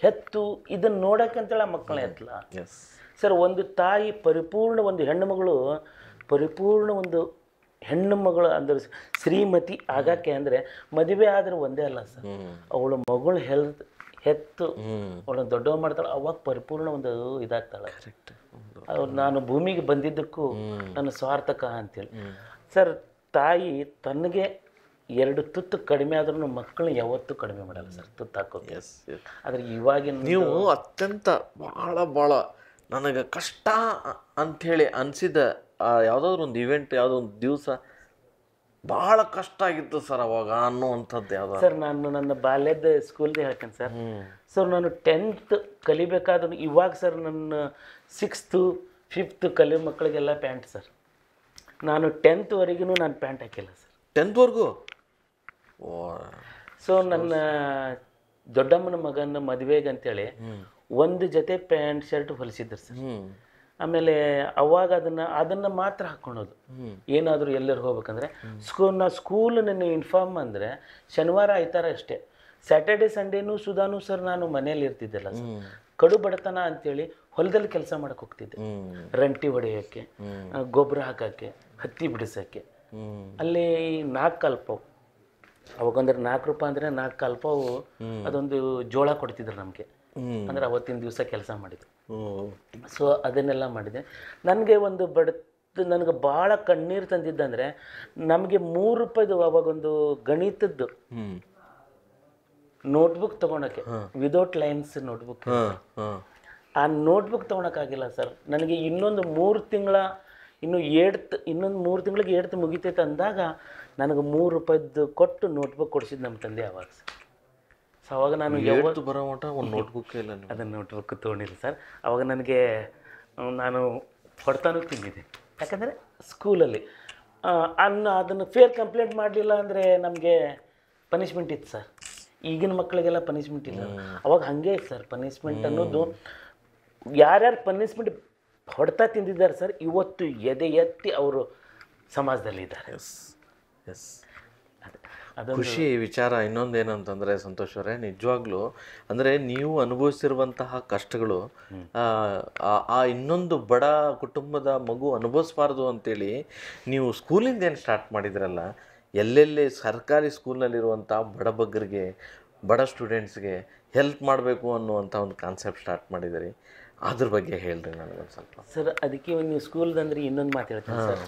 S2: ಹೆತ್ತು ಇದನ್ನು ಅಂತೇಳಿ ಆ ಮಕ್ಕಳನ್ನ ಎತ್ತಲ್ಲ ಸರ್ ಒಂದು ತಾಯಿ ಪರಿಪೂರ್ಣ ಒಂದು ಹೆಣ್ಣು ಮಗಳು ಪರಿಪೂರ್ಣ ಒಂದು ಹೆಣ್ಣು ಮಗಳು ಅಂದ್ರೆ ಶ್ರೀಮತಿ ಆಗಕ್ಕೆ ಅಂದರೆ ಮದುವೆ ಆದ್ರೆ ಒಂದೇ ಅಲ್ಲ ಸರ್ ಅವಳು ಮಗಳು ಹೆಲ್ತ್ ಹೆತ್ತು ಅವಳನ್ನ ದೊಡ್ಡವ ಮಾಡ್ತಾಳೆ ಅವಾಗ ಪರಿಪೂರ್ಣ ಒಂದು ಇದಾಗ್ತಾಳೆ ಕರೆಕ್ಟ್ ನಾನು ಭೂಮಿಗೆ ಬಂದಿದ್ದಕ್ಕೂ ನನ್ನ ಸ್ವಾರ್ಥಕ ಅಂತೇಳಿ ಸರ್ ತಾಯಿ ತನಗೆ ಎರಡು ತುತ್ತು ಕಡಿಮೆ ಆದ್ರೂ ಮಕ್ಕಳು ಯಾವತ್ತೂ ಕಡಿಮೆ
S1: ಮಾಡಲ್ಲ ಸರ್ ತುತ್ತು ಹಾಕೋದು ಆದ್ರೆ ಇವಾಗಿನ ನೀವು ಅತ್ಯಂತ ಬಹಳ ಬಹಳ ನನಗೆ ಕಷ್ಟ ಅಂಥೇಳಿ ಅನಿಸಿದ ಯಾವುದಾದ್ರೂ ಒಂದು ಇವೆಂಟ್ ಯಾವುದೋ ಒಂದು ದಿವಸ ಬಹಳ ಕಷ್ಟ ಆಗಿತ್ತು ಸರ್ ಅವಾಗ ಅನ್ನುವಂಥದ್ದು ಯಾವ್ದು ಸರ್
S2: ನಾನು ನನ್ನ ಬಾಲ್ಯದ ಸ್ಕೂಲ್ದೇ ಹೇಳ್ತೇನೆ ಸರ್ ಸರ್ ನಾನು ಟೆಂತ್ ಕಲಿಬೇಕಾದ್ರೂ ಇವಾಗ ಸರ್ ನನ್ನ ಸಿಕ್ಸ್ತು ಫಿಫ್ತ್ ಕಲಿಯೋ ಮಕ್ಕಳಿಗೆಲ್ಲ ಪ್ಯಾಂಟ್ ಸರ್ ನಾನು ಟೆಂತ್ವರೆಗೂ ನಾನು ಪ್ಯಾಂಟ್ ಹಾಕಿಲ್ಲ ಸರ್ ಟೆಂತ್ವರೆಗೂ ಓ ಸೊ ನನ್ನ ದೊಡ್ಡಮ್ಮನ ಮಗನ ಮದುವೆಗೆ ಅಂತೇಳಿ ಒಂದು ಜೊತೆ ಪ್ಯಾಂಟ್ ಶರ್ಟ್ ಹೊಲಿಸಿದ್ರು ಸರ್ ಆಮೇಲೆ ಅವಾಗ ಅದನ್ನ ಅದನ್ನ ಮಾತ್ರ ಹಾಕ್ಕೊಳೋದು ಏನಾದರೂ ಎಲ್ಲರೂ ಹೋಗ್ಬೇಕಂದ್ರೆ ಸ್ಕೂ ನಾ ಸ್ಕೂಲ್ ನನ್ನ ಇನ್ಫಾರ್ಮ್ ಅಂದರೆ ಶನಿವಾರ ಐತಾರ ಅಷ್ಟೇ ಸ್ಯಾಟರ್ಡೆ ಸಂಡೇನೂ ಸುಧಾನು ಸರ್ ನಾನು ಮನೆಯಲ್ಲಿ ಇರ್ತಿದ್ದೆಲ್ಲ ಸರ್ ಕಡು ಬಡತನ ಅಂತೇಳಿ ಹೊಲದಲ್ಲಿ ಕೆಲಸ ಮಾಡಕ್ಕೆ ಹೋಗ್ತಿದ್ದೆ ರಂಟಿ ಹೊಡೆಯಕ್ಕೆ ಗೊಬ್ಬರ ಹಾಕಕ್ಕೆ ಹತ್ತಿ ಬಿಡಿಸಕ್ಕೆ ಅಲ್ಲಿ ನಾಲ್ಕು ಕಲ್ಪವು ಅವಾಗಂದ್ರೆ ನಾಲ್ಕು ರೂಪಾಯಿ ಅಂದ್ರೆ ನಾಲ್ಕು ಕಲ್ಪವು ಅದೊಂದು ಜೋಳ ಕೊಡ್ತಿದ್ರು ನಮಗೆ ಅಂದ್ರೆ ಅವತ್ತಿನ ದಿವಸ ಕೆಲಸ ಮಾಡಿದ್ರು ಸೊ ಅದನ್ನೆಲ್ಲ ಮಾಡಿದೆ ನನಗೆ ಒಂದು ಬಡ ನನಗೆ ಭಾಳ ಕಣ್ಣೀರು ತಂದಿದ್ದಂದ್ರೆ ನಮಗೆ ಮೂರು ರೂಪಾಯಿದು ಅವಾಗೊಂದು ಗಣಿತದ್ದು ನೋಟ್ಬುಕ್ ತಗೊಳಕ್ಕೆ ವಿದೌಟ್ ಲೈನ್ಸ್ ನೋಟ್ಬುಕ್ ಆ ನೋಟ್ಬುಕ್ ತಗೊಳಕ್ಕಾಗಿಲ್ಲ ಸರ್ ನನಗೆ ಇನ್ನೊಂದು ಮೂರು ತಿಂಗಳ ಇನ್ನು ಏಡ್ತ್ ಇನ್ನೊಂದು ಮೂರು ತಿಂಗಳಿಗೆ ಏಡ್ತ್ ಮುಗಿತೈತೆ ಅಂದಾಗ ನನಗೆ ಮೂರು ರೂಪಾಯಿದ್ದು ಕೊಟ್ಟು ನೋಟ್ಬುಕ್ ಕೊಡಿಸಿದ್ದು ನಮ್ಮ ತಂದೆ ಅವಾಗ ಸರ್ ಸೊ ಅವಾಗ ನಾನು ಯಾವತ್ತು ಬರೋ ಮಟ್ಟ ಒಂದು ನೋಟ್ಬುಕ್ ಇಲ್ಲ ಅದನ್ನು ನೋಟ್ಬುಕ್ ತೊಗೊಂಡಿಲ್ಲ ಸರ್ ಅವಾಗ ನನಗೆ ನಾನು ಹೊಡ್ತಾನೂ ತಿಂದಿದ್ದೆ ಯಾಕಂದರೆ ಸ್ಕೂಲಲ್ಲಿ ಅನ್ನ ಅದನ್ನು ಫೇರ್ ಕಂಪ್ಲೇಂಟ್ ಮಾಡಲಿಲ್ಲ ಅಂದರೆ ನಮಗೆ ಪನಿಷ್ಮೆಂಟ್ ಇತ್ತು ಸರ್ ಈಗಿನ ಮಕ್ಕಳಿಗೆಲ್ಲ ಪನಿಷ್ಮೆಂಟ್ ಇಲ್ಲ ಅವಾಗ ಹಾಗೆ ಸರ್ ಪನಿಷ್ಮೆಂಟ್ ಅನ್ನೋದು ಯಾರ್ಯಾರು ಪನಿಷ್ಮೆಂಟ್ ಹೊಡ್ತಾ ತಿಂದಿದ್ದಾರೆ ಸರ್ ಇವತ್ತು ಎದೆ ಎತ್ತಿ ಅವರು ಸಮಾಜದಲ್ಲಿದ್ದಾರೆ
S1: ಎಸ್ ಖುಷಿ ವಿಚಾರ ಇನ್ನೊಂದೇನಂತಂದರೆ ಸಂತೋಷ್ ಅವರೇ ನಿಜವಾಗ್ಲೂ ಅಂದರೆ ನೀವು ಅನುಭವಿಸಿರುವಂತಹ ಕಷ್ಟಗಳು ಆ ಇನ್ನೊಂದು ಬಡ ಕುಟುಂಬದ ಮಗು ಅನುಭವಿಸ್ಬಾರ್ದು ಅಂತೇಳಿ ನೀವು ಸ್ಕೂಲಿಂದ ಏನು ಸ್ಟಾರ್ಟ್ ಮಾಡಿದ್ರಲ್ಲ ಎಲ್ಲೆಲ್ಲಿ ಸರ್ಕಾರಿ ಸ್ಕೂಲ್ನಲ್ಲಿರುವಂಥ ಬಡಬಗ್ಗರಿಗೆ ಬಡ ಸ್ಟೂಡೆಂಟ್ಸ್ಗೆ ಹೆಲ್ಪ್ ಮಾಡಬೇಕು ಅನ್ನುವಂಥ ಒಂದು ಕಾನ್ಸೆಪ್ಟ್ ಸ್ಟಾರ್ಟ್ ಮಾಡಿದ್ದೀರಿ ಅದ್ರ ಬಗ್ಗೆ ಹೇಳ್ರಿ ನನಗೊಂದು ಸ್ವಲ್ಪ
S2: ಸರ್ ಅದಕ್ಕೆ ನೀವು ಸ್ಕೂಲ್ದಂದ್ರೆ ಇನ್ನೊಂದು ಮಾತು ಹೇಳ್ತೀನಿ ಸರ್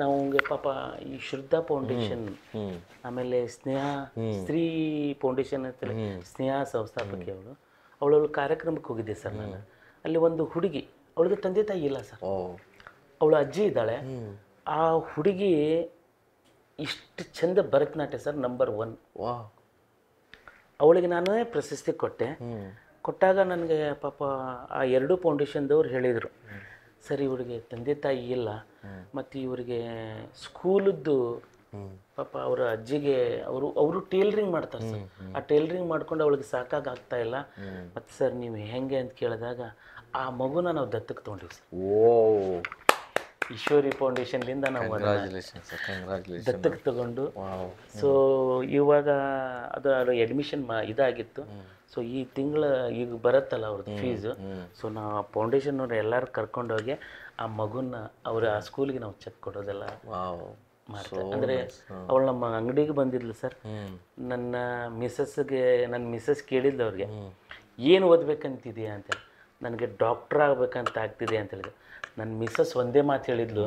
S2: ನಾವು ಪಾಪ ಈ ಶ್ರದ್ಧಾ ಫೌಂಡೇಶನ್ ಆಮೇಲೆ ಸ್ನೇಹ ಸ್ತ್ರೀ ಫೌಂಡೇಶನ್ ಅಂತ ಸ್ನೇಹ ಸಂಸ್ಥಾಪಕಿ ಅವಳು ಅವಳವಳು ಕಾರ್ಯಕ್ರಮಕ್ಕೆ ಹೋಗಿದ್ದೆ ಸರ್ ನಾನು ಅಲ್ಲಿ ಒಂದು ಹುಡುಗಿ ಅವಳಿಗೆ ತಂದೆ ತಾಯಿ ಇಲ್ಲ ಸರ್ ಅವಳು ಅಜ್ಜಿ ಇದ್ದಾಳೆ ಆ ಹುಡುಗಿ ಇಷ್ಟು ಚಂದ ಭರತನಾಟ್ಯ ಸರ್ ನಂಬರ್ ಒನ್ ಅವಳಿಗೆ ನಾನು ಪ್ರಶಸ್ತಿ ಕೊಟ್ಟೆ ಕೊಟ್ಟಾಗ ನನಗೆ ಪಾಪ ಆ ಎರಡು ಫೌಂಡೇಶನ್ದವ್ರು ಹೇಳಿದರು ಸರ್ ಇವರಿಗೆ ತಂದೆ ತಾಯಿ ಇಲ್ಲ ಮತ್ತು ಇವರಿಗೆ ಸ್ಕೂಲದ್ದು ಪಾಪ ಅವರ ಅಜ್ಜಿಗೆ ಅವರು ಅವರು ಟೇಲರಿಂಗ್ ಮಾಡ್ತಾರೆ ಸರ್ ಆ ಟೇಲರಿಂಗ್ ಮಾಡ್ಕೊಂಡು ಅವಳಿಗೆ ಸಾಕಾಗ್ತಾ ಇಲ್ಲ ಮತ್ತು ಸರ್ ನೀವು ಹೆಂಗೆ ಅಂತ ಕೇಳಿದಾಗ ಆ ಮಗುನ ನಾವು ದತ್ತಕ್ಕೆ ತೊಗೊಂಡಿವಿ ಸರ್ ಓ ಈಶ್ವರಿ ಫೌಂಡೇಶನ್ದಿಂದ ನಾವು ದತ್ತಕ್ಕೆ ತಗೊಂಡು ಸೊ ಇವಾಗ ಅದು ಅಡ್ಮಿಷನ್ ಇದಾಗಿತ್ತು ಸೊ ಈ ತಿಂಗಳ ಈಗ ಬರುತ್ತಲ್ಲ ಅವ್ರದ್ದು ಫೀಸು ಸೊ ನಾವು ಆ ಫೌಂಡೇಶನ್ನವ್ರು ಎಲ್ಲರೂ ಕರ್ಕೊಂಡೋಗಿ ಆ ಮಗುನ ಅವ್ರ ಆ ಸ್ಕೂಲಿಗೆ ನಾವು ಚೆಕ್ ಕೊಡೋದೆಲ್ಲ ಮಾಡ್ತಾರೆ ಅಂದರೆ ಅವಳು ನಮ್ಮ ಅಂಗಡಿಗೆ ಬಂದಿದ್ಲು ಸರ್ ನನ್ನ ಮಿಸಸ್ಗೆ ನನ್ನ ಮಿಸಸ್ ಕೇಳಿದ್ಲು ಅವ್ರಿಗೆ ಏನು ಓದ್ಬೇಕಂತಿದೆಯಾ ಅಂತ ನನಗೆ ಡಾಕ್ಟ್ರ್ ಆಗ್ಬೇಕಂತ ಆಗ್ತಿದೆ ಅಂತ ಹೇಳಿದೆ ನನ್ನ ಮಿಸ್ಸಸ್ ಒಂದೇ ಮಾತು ಹೇಳಿದ್ಲು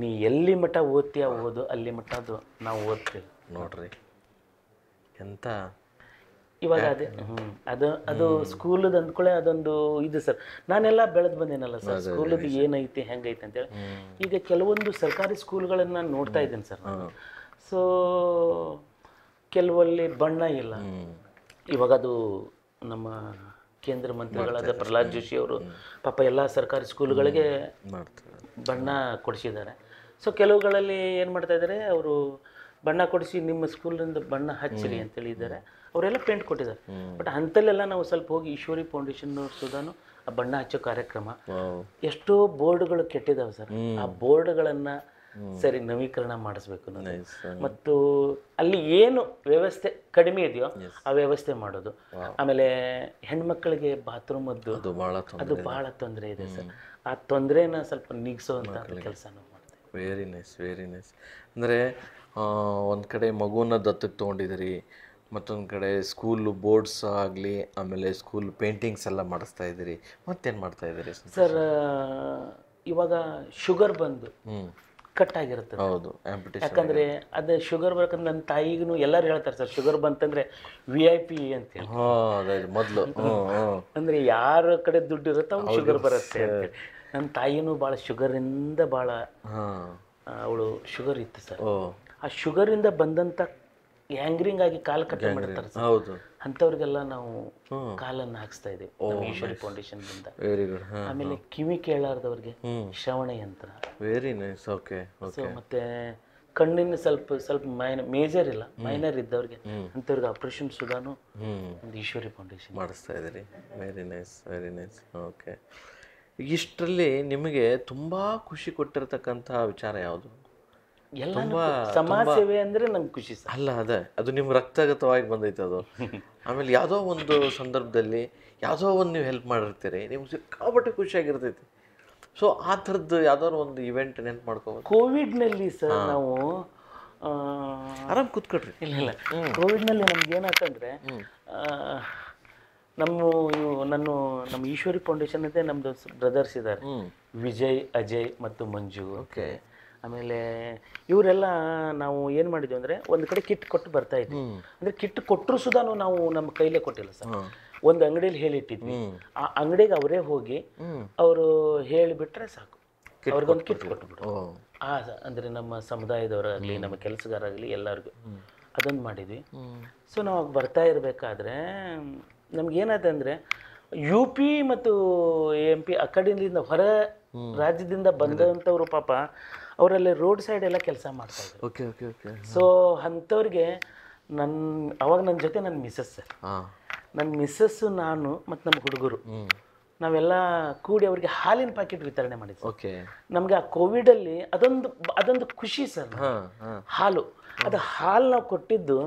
S2: ನೀ ಎಲ್ಲಿ ಮಠ ಓದ್ತೀಯ ಓದು ಅಲ್ಲಿ ಮಠ
S1: ಅದು ನಾವು ಓದ್ತೀವಿ ನೋಡ್ರಿ ಎಂತ
S2: ಇವಾಗ ಅದೇ ಹ್ಞೂ ಅದು ಅದು ಸ್ಕೂಲದ ಅಂದ್ಕೊಳ್ಳೆ ಅದೊಂದು ಇದು ಸರ್ ನಾನೆಲ್ಲ ಬೆಳೆದು ಬಂದೇನಲ್ಲ ಸರ್ ಸ್ಕೂಲದ್ದು ಏನೈತಿ ಹೆಂಗೈತೆ ಅಂತೇಳಿ ಈಗ ಕೆಲವೊಂದು ಸರ್ಕಾರಿ ಸ್ಕೂಲ್ಗಳನ್ನು ನಾನು ನೋಡ್ತಾ ಇದ್ದೀನಿ ಸರ್ ಸೊ ಕೆಲವಲ್ಲಿ ಬಣ್ಣ ಇಲ್ಲ ಇವಾಗ ಅದು ನಮ್ಮ ಕೇಂದ್ರ ಮಂತ್ರಿಗಳಾದ ಪ್ರಹ್ಲಾದ್ ಜೋಶಿ ಅವರು ಪಾಪ ಎಲ್ಲ ಸರ್ಕಾರಿ ಸ್ಕೂಲ್ಗಳಿಗೆ ಬಣ್ಣ ಕೊಡಿಸಿದ್ದಾರೆ ಸೊ ಕೆಲವುಗಳಲ್ಲಿ ಏನು ಮಾಡ್ತಾ ಇದ್ದಾರೆ ಅವರು ಬಣ್ಣ ಕೊಡಿಸಿ ನಿಮ್ಮ ಸ್ಕೂಲಿಂದ ಬಣ್ಣ ಹಚ್ಚಿರಿ ಅಂತ ಹೇಳಿದ್ದಾರೆ ಅವರೆಲ್ಲ ಪೇಂಟ್ ಕೊಟ್ಟಿದ್ದಾರೆ ಬಟ್ ಅಂಥಲ್ಲೆಲ್ಲ ನಾವು ಸ್ವಲ್ಪ ಹೋಗಿ ಈಶ್ವರಿ ಫೌಂಡೇಶನ್ ಸುಧಾನು ಆ ಬಣ್ಣ ಹಚ್ಚೋ ಕಾರ್ಯಕ್ರಮ ಎಷ್ಟೋ ಬೋರ್ಡ್ಗಳು ಕೆಟ್ಟಿದ್ದಾವೆ ಸರ್ ಆ ಬೋರ್ಡ್ಗಳನ್ನು ಸರಿ ನವೀಕರಣ ಮಾಡಿಸ್ಬೇಕು ಮತ್ತು ಅಲ್ಲಿ ಏನು ವ್ಯವಸ್ಥೆ ಕಡಿಮೆ ಇದೆಯೋ ಆ ವ್ಯವಸ್ಥೆ ಮಾಡೋದು ಆಮೇಲೆ ಹೆಣ್ಮಕ್ಳಿಗೆ ಬಾತ್ರೂಮ್ ಅದು ಬಹಳ ತೊಂದರೆ ಇದೆ ಸರ್ ಆ ತೊಂದರೆನ ಸ್ವಲ್ಪ ನೀಗಿಸುವಂತ ಕೆಲಸ
S1: ವೆರಿ ನೈಸ್ ವೆರಿ ನೈಸ್ ಅಂದರೆ ಒಂದು ಕಡೆ ಮಗುವನ್ನ ದತ್ತಕ್ಕೆ ತೊಗೊಂಡಿದ್ದೀರಿ ಮತ್ತೊಂದು ಕಡೆ ಸ್ಕೂಲ್ ಬೋರ್ಡ್ಸ್ ಆಗಲಿ ಆಮೇಲೆ ಸ್ಕೂಲ್ ಪೇಂಟಿಂಗ್ಸ್ ಎಲ್ಲ ಮಾಡಿಸ್ತಾ ಇದ್ದೀರಿ ಮತ್ತೇನು ಮಾಡ್ತಾ ಇದ್ದೀರಿ
S2: ಸರ್ ಇವಾಗ ಶುಗರ್ ಬಂದು ಕಟ್ಟಾಗಿರುತ್ತೆ ಹೌದು ಯಾಕಂದ್ರೆ ಅದು ಶುಗರ್ ಬರ್ಕಂದ್ರೆ ನನ್ನ ತಾಯಿಗೂ ಎಲ್ಲರೂ ಹೇಳ್ತಾರೆ ಸರ್ ಶುಗರ್ ಬಂತಂದ್ರೆ ವಿ ಐ ಪಿ ಅಂತ ಮೊದ್ಲು ಮೊದಲು ಅಂದ್ರೆ ಯಾರ ಕಡೆ ದುಡ್ಡು ಇರುತ್ತೆ ಅವ್ನು ಶುಗರ್ ಬರುತ್ತೆ ನನ್ನ ತಾಯಿನೂ ಭಾಳ ಶುಗರಿಂದ ಭಾಳ ಅವಳು ಶುಗರ್ ಇತ್ತು ಸರ್ ಆ ಶುಗರ್ ಇಂದ ಬಂದಂತ ಹ್ಯಾಂಗ್ರಿಂಗ್ ಆಗಿ ಕಾಲ್ ಕಟ್ ಮಾಡಿರ್ತಾರೆ ಹೌದು ಅಂಥವ್ರಿಗೆಲ್ಲ ನಾವು ಕಾಲನ್ನು ಹಾಕಿಸ್ತಾ ಇದ್ದೀವಿ ಈಶ್ವರಿ ಫೌಂಡೇಶನ್
S1: ವೆರಿ ಗುಡ್ ಆಮೇಲೆ
S2: ಕಿವಿ ಕೇಳಾರ್ದವ್ರಿಗೆ
S1: ಶ್ರವಣ ಯಂತ್ರ ವೆರಿ ನೈಸ್ ಓಕೆ ಸೊ
S2: ಮತ್ತೆ ಕಣ್ಣಿನ ಸ್ವಲ್ಪ ಸ್ವಲ್ಪ ಮೈನ ಮೇಜರ್ ಇಲ್ಲ ಮೈನರ್ ಇದ್ದವ್ರಿಗೆ ಅಂಥವ್ರಿಗೆ ಆಪರೇಷನ್ ಸುಧಾನು
S1: ಈಶ್ವರಿ ಫೌಂಡೇಶನ್ ಮಾಡಿಸ್ತಾ ಇದ್ದೀರಿ very nice very nice okay ಇಷ್ಟರಲ್ಲಿ ನಿಮಗೆ ತುಂಬಾ ಖುಷಿ ಕೊಟ್ಟಿರತಕ್ಕಂತಹ ವಿಚಾರ ಯಾವುದು ಎಲ್ಲ ಸಮಾಜ ಸೇವೆ ಅಂದ್ರೆ ನಮ್ಗೆ ಖುಷಿ ಅಲ್ಲ ಅದೇ ಅದು ನಿಮ್ಮ ರಕ್ತಗತವಾಗಿ ಬಂದೈತೆ ಅದು ಆಮೇಲೆ ಯಾವುದೋ ಒಂದು ಸಂದರ್ಭದಲ್ಲಿ ಯಾವುದೋ ಒಂದು ನೀವು ಹೆಲ್ಪ್ ಮಾಡಿರ್ತೀರಿ ನಿಮ್ಗೆ ಸಿಕ್ಕಾಪಟ್ಟೆ ಖುಷಿಯಾಗಿರ್ತೈತಿ ಸೊ ಆ ಥರದ್ದು ಯಾವ್ದಾದ್ರು ಒಂದು ಇವೆಂಟ್ ನೆನ್ಪ್ ಮಾಡ್ಕೋಬೋದು ಕೋವಿಡ್ನಲ್ಲಿ ಸರ್ ನಾವು
S2: ಆರಾಮ್ ಕೂತ್ಕೊಟ್ರಿ ಇಲ್ಲ ಇಲ್ಲ ಕೋವಿಡ್ನಲ್ಲಿ ನಮ್ಗೆ ಏನಾಯ್ತಂದ್ರೆ ನಮ್ಮ ನನ್ನ ನಮ್ಮ ಈಶ್ವರಿ ಫೌಂಡೇಶನ್ ಅಂತ ನಮ್ಮದು ಬ್ರದರ್ಸ್ ಇದ್ದಾರೆ ವಿಜಯ್ ಅಜಯ್ ಮತ್ತು ಮಂಜು ಓಕೆ ಆಮೇಲೆ ಇವರೆಲ್ಲ ನಾವು ಏನು ಮಾಡಿದ್ವಿ ಅಂದ್ರೆ ಒಂದು ಕಡೆ ಕಿಟ್ ಕೊಟ್ಟು ಬರ್ತಾ ಇದ್ವಿ ಅಂದ್ರೆ ಕಿಟ್ ಕೊಟ್ಟರು ಸುಧಾನು ನಾವು ನಮ್ಮ ಕೈಲೇ ಕೊಟ್ಟಿಲ್ಲ ಸರ್ ಒಂದು ಅಂಗಡಿಯಲ್ಲಿ ಹೇಳಿಟ್ಟಿದ್ವಿ ಆ ಅಂಗಡಿಗೆ ಅವರೇ ಹೋಗಿ ಅವರು ಹೇಳಿಬಿಟ್ರೆ ಸಾಕು
S3: ಅವ್ರಿಗೊಂದು ಕಿಟ್ ಕೊಟ್ಬಿಟ್ಟು
S2: ಆ ಅಂದ್ರೆ ನಮ್ಮ ಸಮುದಾಯದವರಾಗಲಿ ನಮ್ಮ ಕೆಲಸಗಾರಾಗಲಿ ಎಲ್ಲರಿಗೂ ಅದೊಂದು ಮಾಡಿದ್ವಿ ಸೊ ನಾವು ಬರ್ತಾ ಇರಬೇಕಾದ್ರೆ ನಮ್ಗೆ ಅಂದರೆ ಯು ಪಿ ಮತ್ತು ಎಂ ಪಿ ಆ ಕಡೆಯಿಂದ ಹೊರ ರಾಜ್ಯದಿಂದ ಬಂದಂಥವ್ರು ಪಾಪ ಅವರಲ್ಲಿ ರೋಡ್ ಸೈಡ್ ಎಲ್ಲ ಕೆಲಸ ಮಾಡ್ತಾರೆ
S3: ಓಕೆ ಸೊ
S2: ಅಂಥವ್ರಿಗೆ ನನ್ನ ಅವಾಗ ನನ್ನ ಜೊತೆ ನನ್ನ ಮಿಸ್ಸಸ್ ಸರ್ ನನ್ನ ಮಿಸ್ಸಸ್ ನಾನು ಮತ್ತು ನಮ್ಮ ಹುಡುಗರು ನಾವೆಲ್ಲ ಕೂಡಿ ಅವರಿಗೆ ಹಾಲಿನ ಪ್ಯಾಕೆಟ್ ವಿತರಣೆ ಮಾಡಿದ್ವಿ ಓಕೆ ನಮಗೆ ಆ ಕೋವಿಡಲ್ಲಿ ಅದೊಂದು ಅದೊಂದು ಖುಷಿ ಸರ್ ಹಾಲು ಅದು ಹಾಲು ನಾವು ಕೊಟ್ಟಿದ್ದು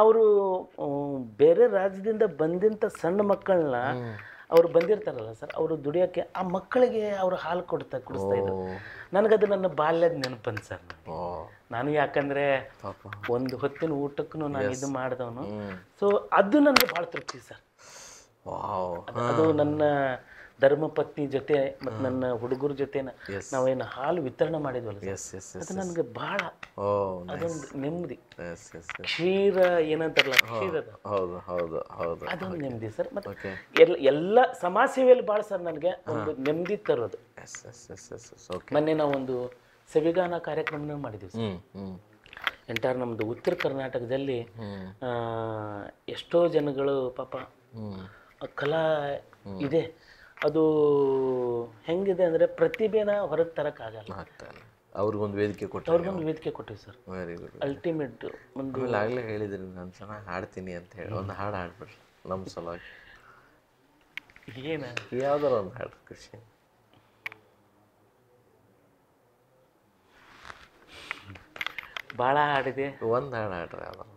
S2: ಅವರು ಬೇರೆ ರಾಜ್ಯದಿಂದ ಬಂದಂಥ ಸಣ್ಣ ಮಕ್ಕಳನ್ನ ಅವರು ಬಂದಿರ್ತಾರಲ್ಲ ಸರ್ ಅವರು ದುಡಿಯೋಕ್ಕೆ ಆ ಮಕ್ಕಳಿಗೆ ಅವರು ಹಾಲು ಕೊಡ್ತಾ ಕುಡಿಸ್ತಾ ಇದ್ರು ನನಗದು ನನ್ನ ಬಾಲ್ಯದ ನೆನಪು ಸರ್ ನಾನು ಯಾಕಂದ್ರೆ ಒಂದು ಹೊತ್ತಿನ ಊಟಕ್ಕೂ ನಾನು ಇದು ಮಾಡಿದವನು ಸೊ ಅದು ನನಗೆ ಭಾಳ ತೃಪ್ತಿ ಸರ್ ಅದು ನನ್ನ ಧರ್ಮಪತ್ನಿ ಜೊತೆ ಮತ್ತೆ ನನ್ನ ಹುಡುಗರ ಜೊತೆ ನಾವೇನು ಹಾಲು ವಿತರಣೆ ಮಾಡಿದ್ವಲ್ಲ ಅದು ನನಗೆ ಭಾಳ ಅದೊಂದು ನೆಮ್ಮದಿ ಕ್ಷೀರ ಏನಂತಾರಲ್ಲ ಅದೊಂದು ನೆಮ್ಮದಿ ಸರ್ ಮತ್ತೆ ಎಲ್ಲ ಎಲ್ಲ ಸಮಾಜ ಸೇವೆಯಲ್ಲಿ ಭಾಳ ಸರ್ ನನಗೆ ಒಂದು ನೆಮ್ಮದಿ ತರೋದು ಮೊನ್ನೆ ನಾವೊಂದು ಸವಿಗಾನ ಕಾರ್ಯಕ್ರಮ ಮಾಡಿದ್ವಿ ಸರ್ ಎಂಟಾರ್ ನಮ್ಮದು ಉತ್ತರ ಕರ್ನಾಟಕದಲ್ಲಿ ಎಷ್ಟೋ ಜನಗಳು ಪಾಪ ಕಲಾ ಇದೆ ಅದು ಹೆಂಗಿದೆ ಅಂದರೆ ಪ್ರತಿಭೆನ ಹೊರಗೆ ತರೋಕ್ಕಾಗಲ್ಲ ಆಗ್ತಾನೆ
S1: ಅವ್ರಿಗೊಂದು ವೇದಿಕೆ ಕೊಟ್ಟು ಅವ್ರಿಗೊಂದು ವೇದಿಕೆ ಕೊಟ್ಟಿವಿ ಸರ್ ವೆರಿ ಗುಡ್ ಅಲ್ಟಿಮೇಟ್ ಒಂದು ಆಗಲೇ ಹೇಳಿದ್ರಿ ನಾನು ಚೆನ್ನಾಗಿ ಹಾಡ್ತೀನಿ ಅಂತ ಹೇಳಿ ಒಂದು ಹಾಡು ಹಾಡ್ಬಿಡ್ರಿ ನಮ್ಮ ಸಲುವಾಗಿ ಏನು ಯಾವ್ದಾರ ಒಂದು ಹಾಡು ಖುಷಿ ಭಾಳ ಹಾಡಿದೆ ಒಂದು ಹಾಡು ಹಾಡ್ರಿ ಯಾವ್ದಾರ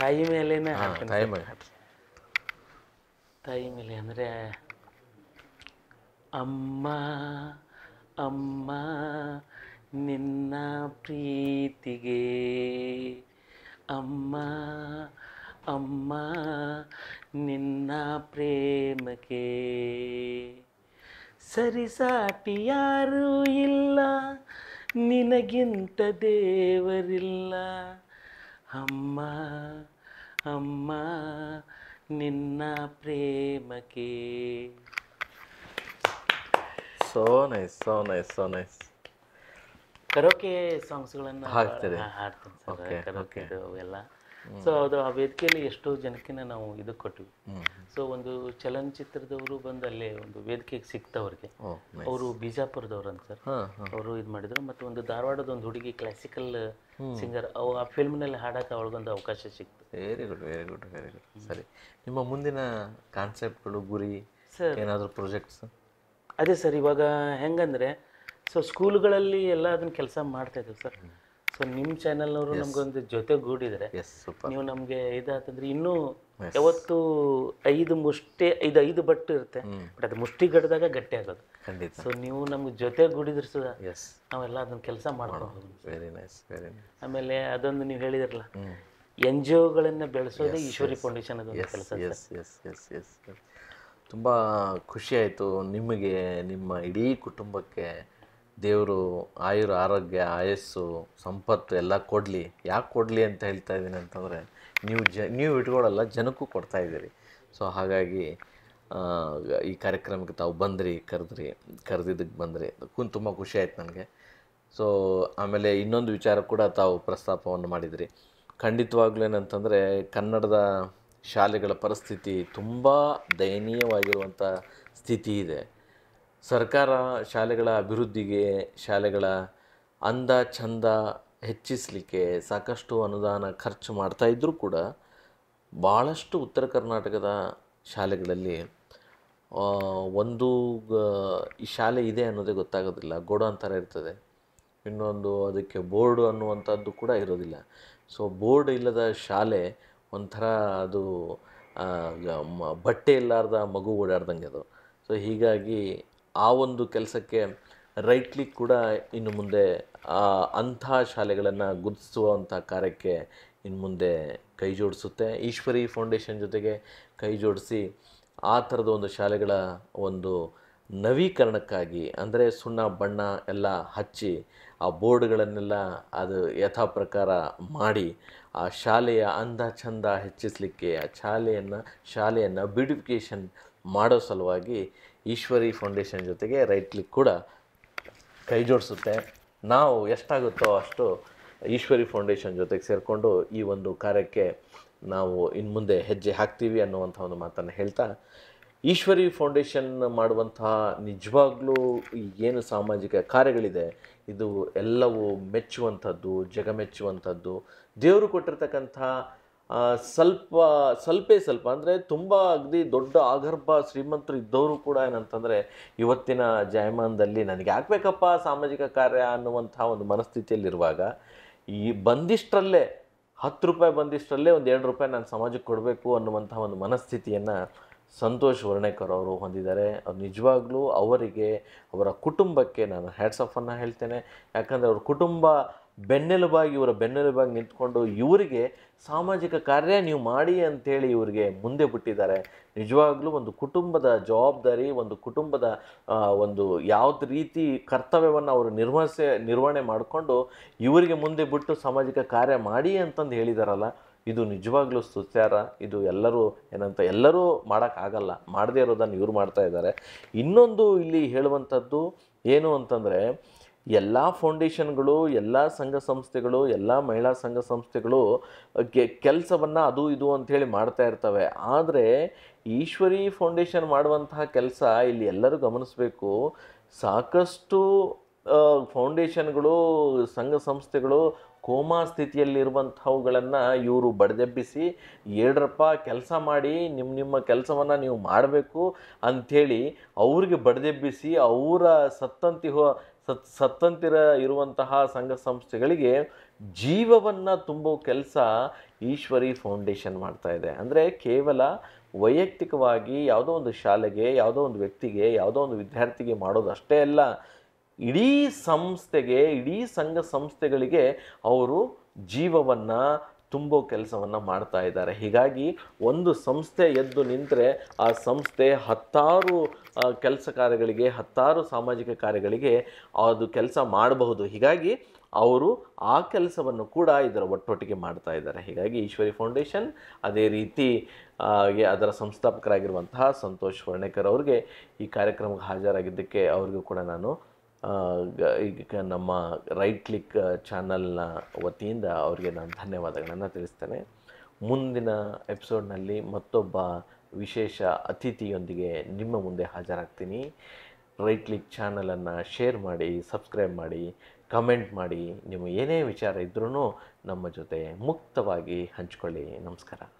S2: ತಾಯಿ ಮೇಲೆ ತಾಯಿ ಮೇಲೆ ಹಾಡ್ರಿ ತಾಯಿ ಅಂದರೆ ಅಮ್ಮ ಅಮ್ಮ ನಿನ್ನ ಪ್ರೀತಿಗೆ ಅಮ್ಮ ಅಮ್ಮ ನಿನ್ನ ಪ್ರೇಮಕ್ಕೆ ಸರಿಸಾಟಿ ಯಾರೂ ಇಲ್ಲ ನಿನಗಿಂತ ದೇವರಿಲ್ಲ ಅಮ್ಮ ಅಮ್ಮ ನಿನ್ನ ಪ್ರೇಮಕ್ಕೆ
S1: so nice so nice so nice
S2: karaoke ಸಾಂಗ್ಸ್ಗಳನ್ನು ಹಾಡ್ತೇನೆ ಹಾಡ್ತೀನಿ ಸರ್ ಕರೋಕೆ ಎಲ್ಲ ಸೊ ಅದು ಆ ವೇದಿಕೆಯಲ್ಲಿ ಎಷ್ಟೋ ಜನಕ್ಕೆ ನಾವು ಇದು ಕೊಟ್ವಿ ಸೊ ಒಂದು ಚಲನಚಿತ್ರದವರು ಬಂದು ಅಲ್ಲೇ ಒಂದು ವೇದಿಕೆಗೆ ಸಿಕ್ತವ್ರಿಗೆ ಅವರು ಬಿಜಾಪುರದವ್ರು ಅಂತ ಸರ್ ಅವರು ಇದು ಮಾಡಿದ್ರು ಮತ್ತು ಒಂದು ಧಾರವಾಡದ ಒಂದು ಹುಡುಗಿ ಕ್ಲಾಸಿಕಲ್ ಸಿಂಗರ್ ಅವು ಆ ಫಿಲ್ಮ್ನಲ್ಲಿ ಹಾಡಕ್ಕೆ ಅವಳಿಗೊಂದು ಅವಕಾಶ
S1: ಸಿಕ್ತು very good very good very good ಸರಿ ನಿಮ್ಮ ಮುಂದಿನ ಕಾನ್ಸೆಪ್ಟ್ಗಳು ಗುರಿ ಸರ್ ಏನಾದರೂ ಪ್ರಾಜೆಕ್ಟ್ಸ್
S2: ಅದೇ ಸರ್ ಇವಾಗ ಹೆಂಗಂದ್ರೆ ಸೊ ಸ್ಕೂಲ್ಗಳಲ್ಲಿ ಎಲ್ಲ ಅದನ್ನ ಕೆಲಸ ಮಾಡ್ತಾ ಇದ್ದೀವಿ ಸರ್ ಸೊ ನಿಮ್ ನಿಮ್ಮ ಒಂದು ಜೊತೆ ಜೊತೆಗೂಡಿದರೆ ನೀವು ನಮಗೆ ಇದಾತಂದ್ರೆ ಇನ್ನೂ ಯಾವತ್ತು ಐದು ಮುಷ್ಟಿ ಐದು ಐದು ಬಟ್ಟು ಇರುತ್ತೆ ಬಟ್ ಅದು ಮುಷ್ಟಿ ಗಡ್ದಾಗ ಗಟ್ಟಿ ಆಗೋದು ಖಂಡಿತ ಸೊ ನೀವು ನಮ್ಗೆ ಗೂಡಿದ್ರೆ ಸುದ ನಾವೆಲ್ಲ ಅದನ್ನ ಕೆಲಸ ಮಾಡ್ಕೊಂಡು
S1: ವೆರಿ ನೈಸ್ ವೆರಿ
S2: ಆಮೇಲೆ ಅದೊಂದು ನೀವು ಹೇಳಿದ್ರಲ್ಲ ಎನ್ ಜಿ ಒಗಳನ್ನ ಬೆಳೆಸೋದು ಈಶ್ವರಿ ಫೌಂಡೇಶನ್ ಕೆಲಸ ಎಸ್
S1: ಎಸ್ ಎಸ್ ಎಸ್ ಖುಷಿ ನಿಮಗೆ ನಿಮ್ಮ ಇಡೀ ಕುಟುಂಬಕ್ಕೆ ದೇವರು ಆಯುರ್ ಆರೋಗ್ಯ ಆಯಸ್ಸು ಸಂಪತ್ತು ಎಲ್ಲ ಕೊಡಲಿ ಯಾಕೆ ಕೊಡಲಿ ಅಂತ ಹೇಳ್ತಾ ಇದ್ದೀನಿ ಅಂತಂದರೆ ನೀವು ಜ ನೀವು ಇಟ್ಕೊಳ್ಳಲ್ಲ ಜನಕ್ಕೂ ಕೊಡ್ತಾಯಿದ್ದೀರಿ ಸೊ ಹಾಗಾಗಿ ಈ ಕಾರ್ಯಕ್ರಮಕ್ಕೆ ತಾವು ಬಂದ್ರಿ ಕರೆದ್ರಿ ಕರೆದಿದ್ದಕ್ಕೆ ಬಂದ್ರಿ ಅದಕ್ಕೂ ತುಂಬ ಖುಷಿ ಆಯ್ತು ನನಗೆ ಸೊ ಆಮೇಲೆ ಇನ್ನೊಂದು ವಿಚಾರ ಕೂಡ ತಾವು ಪ್ರಸ್ತಾಪವನ್ನು ಮಾಡಿದ್ರಿ ಖಂಡಿತವಾಗ್ಲೂ ಏನಂತಂದರೆ ಕನ್ನಡದ ಶಾಲೆಗಳ ಪರಿಸ್ಥಿತಿ ತುಂಬ ದಯನೀಯವಾಗಿರುವಂಥ ಸ್ಥಿತಿ ಇದೆ ಸರ್ಕಾರ ಶಾಲೆಗಳ ಅಭಿವೃದ್ಧಿಗೆ ಶಾಲೆಗಳ ಅಂದ ಚಂದ ಹೆಚ್ಚಿಸಲಿಕ್ಕೆ ಸಾಕಷ್ಟು ಅನುದಾನ ಖರ್ಚು ಮಾಡ್ತಾ ಇದ್ದರೂ ಕೂಡ ಭಾಳಷ್ಟು ಉತ್ತರ ಕರ್ನಾಟಕದ ಶಾಲೆಗಳಲ್ಲಿ ಒಂದು ಈ ಶಾಲೆ ಇದೆ ಅನ್ನೋದೇ ಗೊತ್ತಾಗೋದಿಲ್ಲ ಗೋಡ ಅಂತರ ಇರ್ತದೆ ಇನ್ನೊಂದು ಅದಕ್ಕೆ ಬೋರ್ಡು ಅನ್ನುವಂಥದ್ದು ಕೂಡ ಇರೋದಿಲ್ಲ ಸೊ ಬೋರ್ಡ್ ಇಲ್ಲದ ಶಾಲೆ ಒಂಥರ ಅದು ಬಟ್ಟೆ ಇಲ್ಲಾರ್ದ ಮಗು ಓಡಾಡ್ದಂಗೆ ಅದು ಸೊ ಹೀಗಾಗಿ ಆ ಒಂದು ಕೆಲಸಕ್ಕೆ ರೈಟ್ಲಿ ಕೂಡ ಇನ್ನು ಮುಂದೆ ಅಂಥ ಶಾಲೆಗಳನ್ನು ಗುರುತಿಸುವಂಥ ಕಾರ್ಯಕ್ಕೆ ಇನ್ನು ಮುಂದೆ ಕೈ ಜೋಡಿಸುತ್ತೆ ಈಶ್ವರಿ ಫೌಂಡೇಶನ್ ಜೊತೆಗೆ ಕೈ ಜೋಡಿಸಿ ಆ ಥರದ ಒಂದು ಶಾಲೆಗಳ ಒಂದು ನವೀಕರಣಕ್ಕಾಗಿ ಅಂದರೆ ಸುಣ್ಣ ಬಣ್ಣ ಎಲ್ಲ ಹಚ್ಚಿ ಆ ಬೋರ್ಡ್ಗಳನ್ನೆಲ್ಲ ಅದು ಯಥಾ ಪ್ರಕಾರ ಮಾಡಿ ಆ ಶಾಲೆಯ ಅಂದ ಚಂದ ಹೆಚ್ಚಿಸಲಿಕ್ಕೆ ಆ ಶಾಲೆಯನ್ನು ಶಾಲೆಯನ್ನು ಬ್ಯೂಟಿಫಿಕೇಷನ್ ಮಾಡೋ ಸಲುವಾಗಿ ಈಶ್ವರಿ ಫೌಂಡೇಶನ್ ಜೊತೆಗೆ ರೈಟ್ ಕ್ಲಿಕ್ ಕೂಡ ಕೈ ಜೋಡಿಸುತ್ತೆ ನಾವು ಎಷ್ಟಾಗುತ್ತೋ ಅಷ್ಟು ಈಶ್ವರಿ ಫೌಂಡೇಶನ್ ಜೊತೆಗೆ ಸೇರಿಕೊಂಡು ಈ ಒಂದು ಕಾರ್ಯಕ್ಕೆ ನಾವು ಇನ್ನು ಮುಂದೆ ಹೆಜ್ಜೆ ಹಾಕ್ತೀವಿ ಅನ್ನುವಂಥ ಒಂದು ಮಾತನ್ನು ಹೇಳ್ತಾ ಈಶ್ವರಿ ಫೌಂಡೇಶನ್ ಮಾಡುವಂತಹ ನಿಜವಾಗ್ಲೂ ಏನು ಸಾಮಾಜಿಕ ಕಾರ್ಯಗಳಿದೆ ಇದು ಎಲ್ಲವೂ ಮೆಚ್ಚುವಂಥದ್ದು ಜಗಮೆಚ್ಚುವಂಥದ್ದು ದೇವರು ಕೊಟ್ಟಿರ್ತಕ್ಕಂಥ ಸ್ವಲ್ಪ ಸ್ವಲ್ಪೇ ಸ್ವಲ್ಪ ಅಂದರೆ ತುಂಬ ಅಗದಿ ದೊಡ್ಡ ಆಗರ್ಭ ಶ್ರೀಮಂತರು ಇದ್ದವರು ಕೂಡ ಏನಂತಂದರೆ ಇವತ್ತಿನ ಜಾಯಮಾನದಲ್ಲಿ ನನಗೆ ಆಗಬೇಕಪ್ಪ ಸಾಮಾಜಿಕ ಕಾರ್ಯ ಅನ್ನುವಂಥ ಒಂದು ಮನಸ್ಥಿತಿಯಲ್ಲಿರುವಾಗ ಈ ಬಂದಿಷ್ಟರಲ್ಲೇ ಹತ್ತು ರೂಪಾಯಿ ಬಂದಿಷ್ಟರಲ್ಲೇ ಒಂದು ಎರಡು ರೂಪಾಯಿ ನಾನು ಸಮಾಜಕ್ಕೆ ಕೊಡಬೇಕು ಅನ್ನುವಂಥ ಒಂದು ಮನಸ್ಥಿತಿಯನ್ನು ಸಂತೋಷ್ ವರ್ಣೇಕರ್ ಅವರು ಹೊಂದಿದ್ದಾರೆ ಅವ್ರು ನಿಜವಾಗ್ಲೂ ಅವರಿಗೆ ಅವರ ಕುಟುಂಬಕ್ಕೆ ನಾನು ಹ್ಯಾಟ್ಸ್ ಆಫನ್ನು ಹೇಳ್ತೇನೆ ಯಾಕಂದರೆ ಅವ್ರ ಕುಟುಂಬ ಬೆನ್ನೆಲುಬಾಗಿ ಇವರ ಬೆನ್ನೆಲುಬಾಗಿ ನಿಂತ್ಕೊಂಡು ಇವರಿಗೆ ಸಾಮಾಜಿಕ ಕಾರ್ಯ ನೀವು ಮಾಡಿ ಅಂಥೇಳಿ ಇವರಿಗೆ ಮುಂದೆ ಬಿಟ್ಟಿದ್ದಾರೆ ನಿಜವಾಗ್ಲೂ ಒಂದು ಕುಟುಂಬದ ಜವಾಬ್ದಾರಿ ಒಂದು ಕುಟುಂಬದ ಒಂದು ಯಾವ್ದು ರೀತಿ ಕರ್ತವ್ಯವನ್ನು ಅವರು ನಿರ್ವಹಿಸಿ ನಿರ್ವಹಣೆ ಮಾಡಿಕೊಂಡು ಇವರಿಗೆ ಮುಂದೆ ಬಿಟ್ಟು ಸಾಮಾಜಿಕ ಕಾರ್ಯ ಮಾಡಿ ಅಂತಂದು ಹೇಳಿದಾರಲ್ಲ ಇದು ನಿಜವಾಗ್ಲೂ ಸುತ್ಯಾರ ಇದು ಎಲ್ಲರೂ ಏನಂತ ಎಲ್ಲರೂ ಮಾಡೋಕ್ಕಾಗಲ್ಲ ಮಾಡದೇ ಇರೋದನ್ನು ಇವ್ರು ಮಾಡ್ತಾ ಇದ್ದಾರೆ ಇನ್ನೊಂದು ಇಲ್ಲಿ ಹೇಳುವಂಥದ್ದು ಏನು ಅಂತಂದರೆ ಎಲ್ಲ ಫೌಂಡೇಶನ್ಗಳು ಎಲ್ಲ ಸಂಘ ಸಂಸ್ಥೆಗಳು ಎಲ್ಲ ಮಹಿಳಾ ಸಂಘ ಸಂಸ್ಥೆಗಳು ಕೆ ಕೆಲಸವನ್ನು ಅದು ಇದು ಅಂಥೇಳಿ ಮಾಡ್ತಾ ಇರ್ತವೆ ಆದರೆ ಈಶ್ವರಿ ಫೌಂಡೇಶನ್ ಮಾಡುವಂತಹ ಕೆಲಸ ಇಲ್ಲಿ ಎಲ್ಲರೂ ಗಮನಿಸಬೇಕು ಸಾಕಷ್ಟು ಫೌಂಡೇಶನ್ಗಳು ಸಂಘ ಸಂಸ್ಥೆಗಳು ಕೋಮಾ ಸ್ಥಿತಿಯಲ್ಲಿರುವಂಥವುಗಳನ್ನು ಇವರು ಬಡದೆಬ್ಬಿಸಿ ಏಡ್ರಪ್ಪ ಕೆಲಸ ಮಾಡಿ ನಿಮ್ಮ ನಿಮ್ಮ ಕೆಲಸವನ್ನು ನೀವು ಮಾಡಬೇಕು ಅಂಥೇಳಿ ಅವ್ರಿಗೆ ಬಡದೆಬ್ಬಿಸಿ ಅವರ ಸತ್ತಂತಿ ಹೋ ಸತ್ ಸತ್ತಂತಿರ ಇರುವಂತಹ ಸಂಘ ಸಂಸ್ಥೆಗಳಿಗೆ ಜೀವವನ್ನು ತುಂಬೋ ಕೆಲಸ ಈಶ್ವರಿ ಫೌಂಡೇಶನ್ ಮಾಡ್ತಾ ಇದೆ ಅಂದರೆ ಕೇವಲ ವೈಯಕ್ತಿಕವಾಗಿ ಯಾವುದೋ ಒಂದು ಶಾಲೆಗೆ ಯಾವುದೋ ಒಂದು ವ್ಯಕ್ತಿಗೆ ಯಾವುದೋ ಒಂದು ವಿದ್ಯಾರ್ಥಿಗೆ ಮಾಡೋದು ಅಷ್ಟೇ ಅಲ್ಲ ಇಡೀ ಸಂಸ್ಥೆಗೆ ಇಡೀ ಸಂಘ ಸಂಸ್ಥೆಗಳಿಗೆ ಅವರು ಜೀವವನ್ನು ತುಂಬೋ ಕೆಲಸವನ್ನು ಮಾಡ್ತಾ ಇದ್ದಾರೆ ಹೀಗಾಗಿ ಒಂದು ಸಂಸ್ಥೆ ಎದ್ದು ನಿಂತರೆ ಆ ಸಂಸ್ಥೆ ಹತ್ತಾರು ಕೆಲಸ ಕಾರ್ಯಗಳಿಗೆ ಹತ್ತಾರು ಸಾಮಾಜಿಕ ಕಾರ್ಯಗಳಿಗೆ ಅದು ಕೆಲಸ ಮಾಡಬಹುದು ಹೀಗಾಗಿ ಅವರು ಆ ಕೆಲಸವನ್ನು ಕೂಡ ಇದರ ಒಟ್ಟೊಟ್ಟಿಗೆ ಮಾಡ್ತಾ ಇದ್ದಾರೆ ಹೀಗಾಗಿ ಈಶ್ವರಿ ಫೌಂಡೇಶನ್ ಅದೇ ರೀತಿ ಅದರ ಸಂಸ್ಥಾಪಕರಾಗಿರುವಂತಹ ಸಂತೋಷ್ ವರ್ಣೇಕರ್ ಅವ್ರಿಗೆ ಈ ಕಾರ್ಯಕ್ರಮಕ್ಕೆ ಹಾಜರಾಗಿದ್ದಕ್ಕೆ ಅವ್ರಿಗೂ ಕೂಡ ನಾನು ಈಗ ನಮ್ಮ ರೈಟ್ ಕ್ಲಿಕ್ ಚಾನಲ್ನ ವತಿಯಿಂದ ಅವರಿಗೆ ನಾನು ಧನ್ಯವಾದಗಳನ್ನು ತಿಳಿಸ್ತೇನೆ ಮುಂದಿನ ಎಪಿಸೋಡ್ನಲ್ಲಿ ಮತ್ತೊಬ್ಬ ವಿಶೇಷ ಅತಿಥಿಯೊಂದಿಗೆ ನಿಮ್ಮ ಮುಂದೆ ಹಾಜರಾಗ್ತೀನಿ ರೈಟ್ ಕ್ಲಿಕ್ ಚಾನಲನ್ನು ಶೇರ್ ಮಾಡಿ ಸಬ್ಸ್ಕ್ರೈಬ್ ಮಾಡಿ ಕಮೆಂಟ್ ಮಾಡಿ ನಿಮ್ಮ ಏನೇ ವಿಚಾರ ಇದ್ರೂ ನಮ್ಮ ಜೊತೆ ಮುಕ್ತವಾಗಿ ಹಂಚ್ಕೊಳ್ಳಿ ನಮಸ್ಕಾರ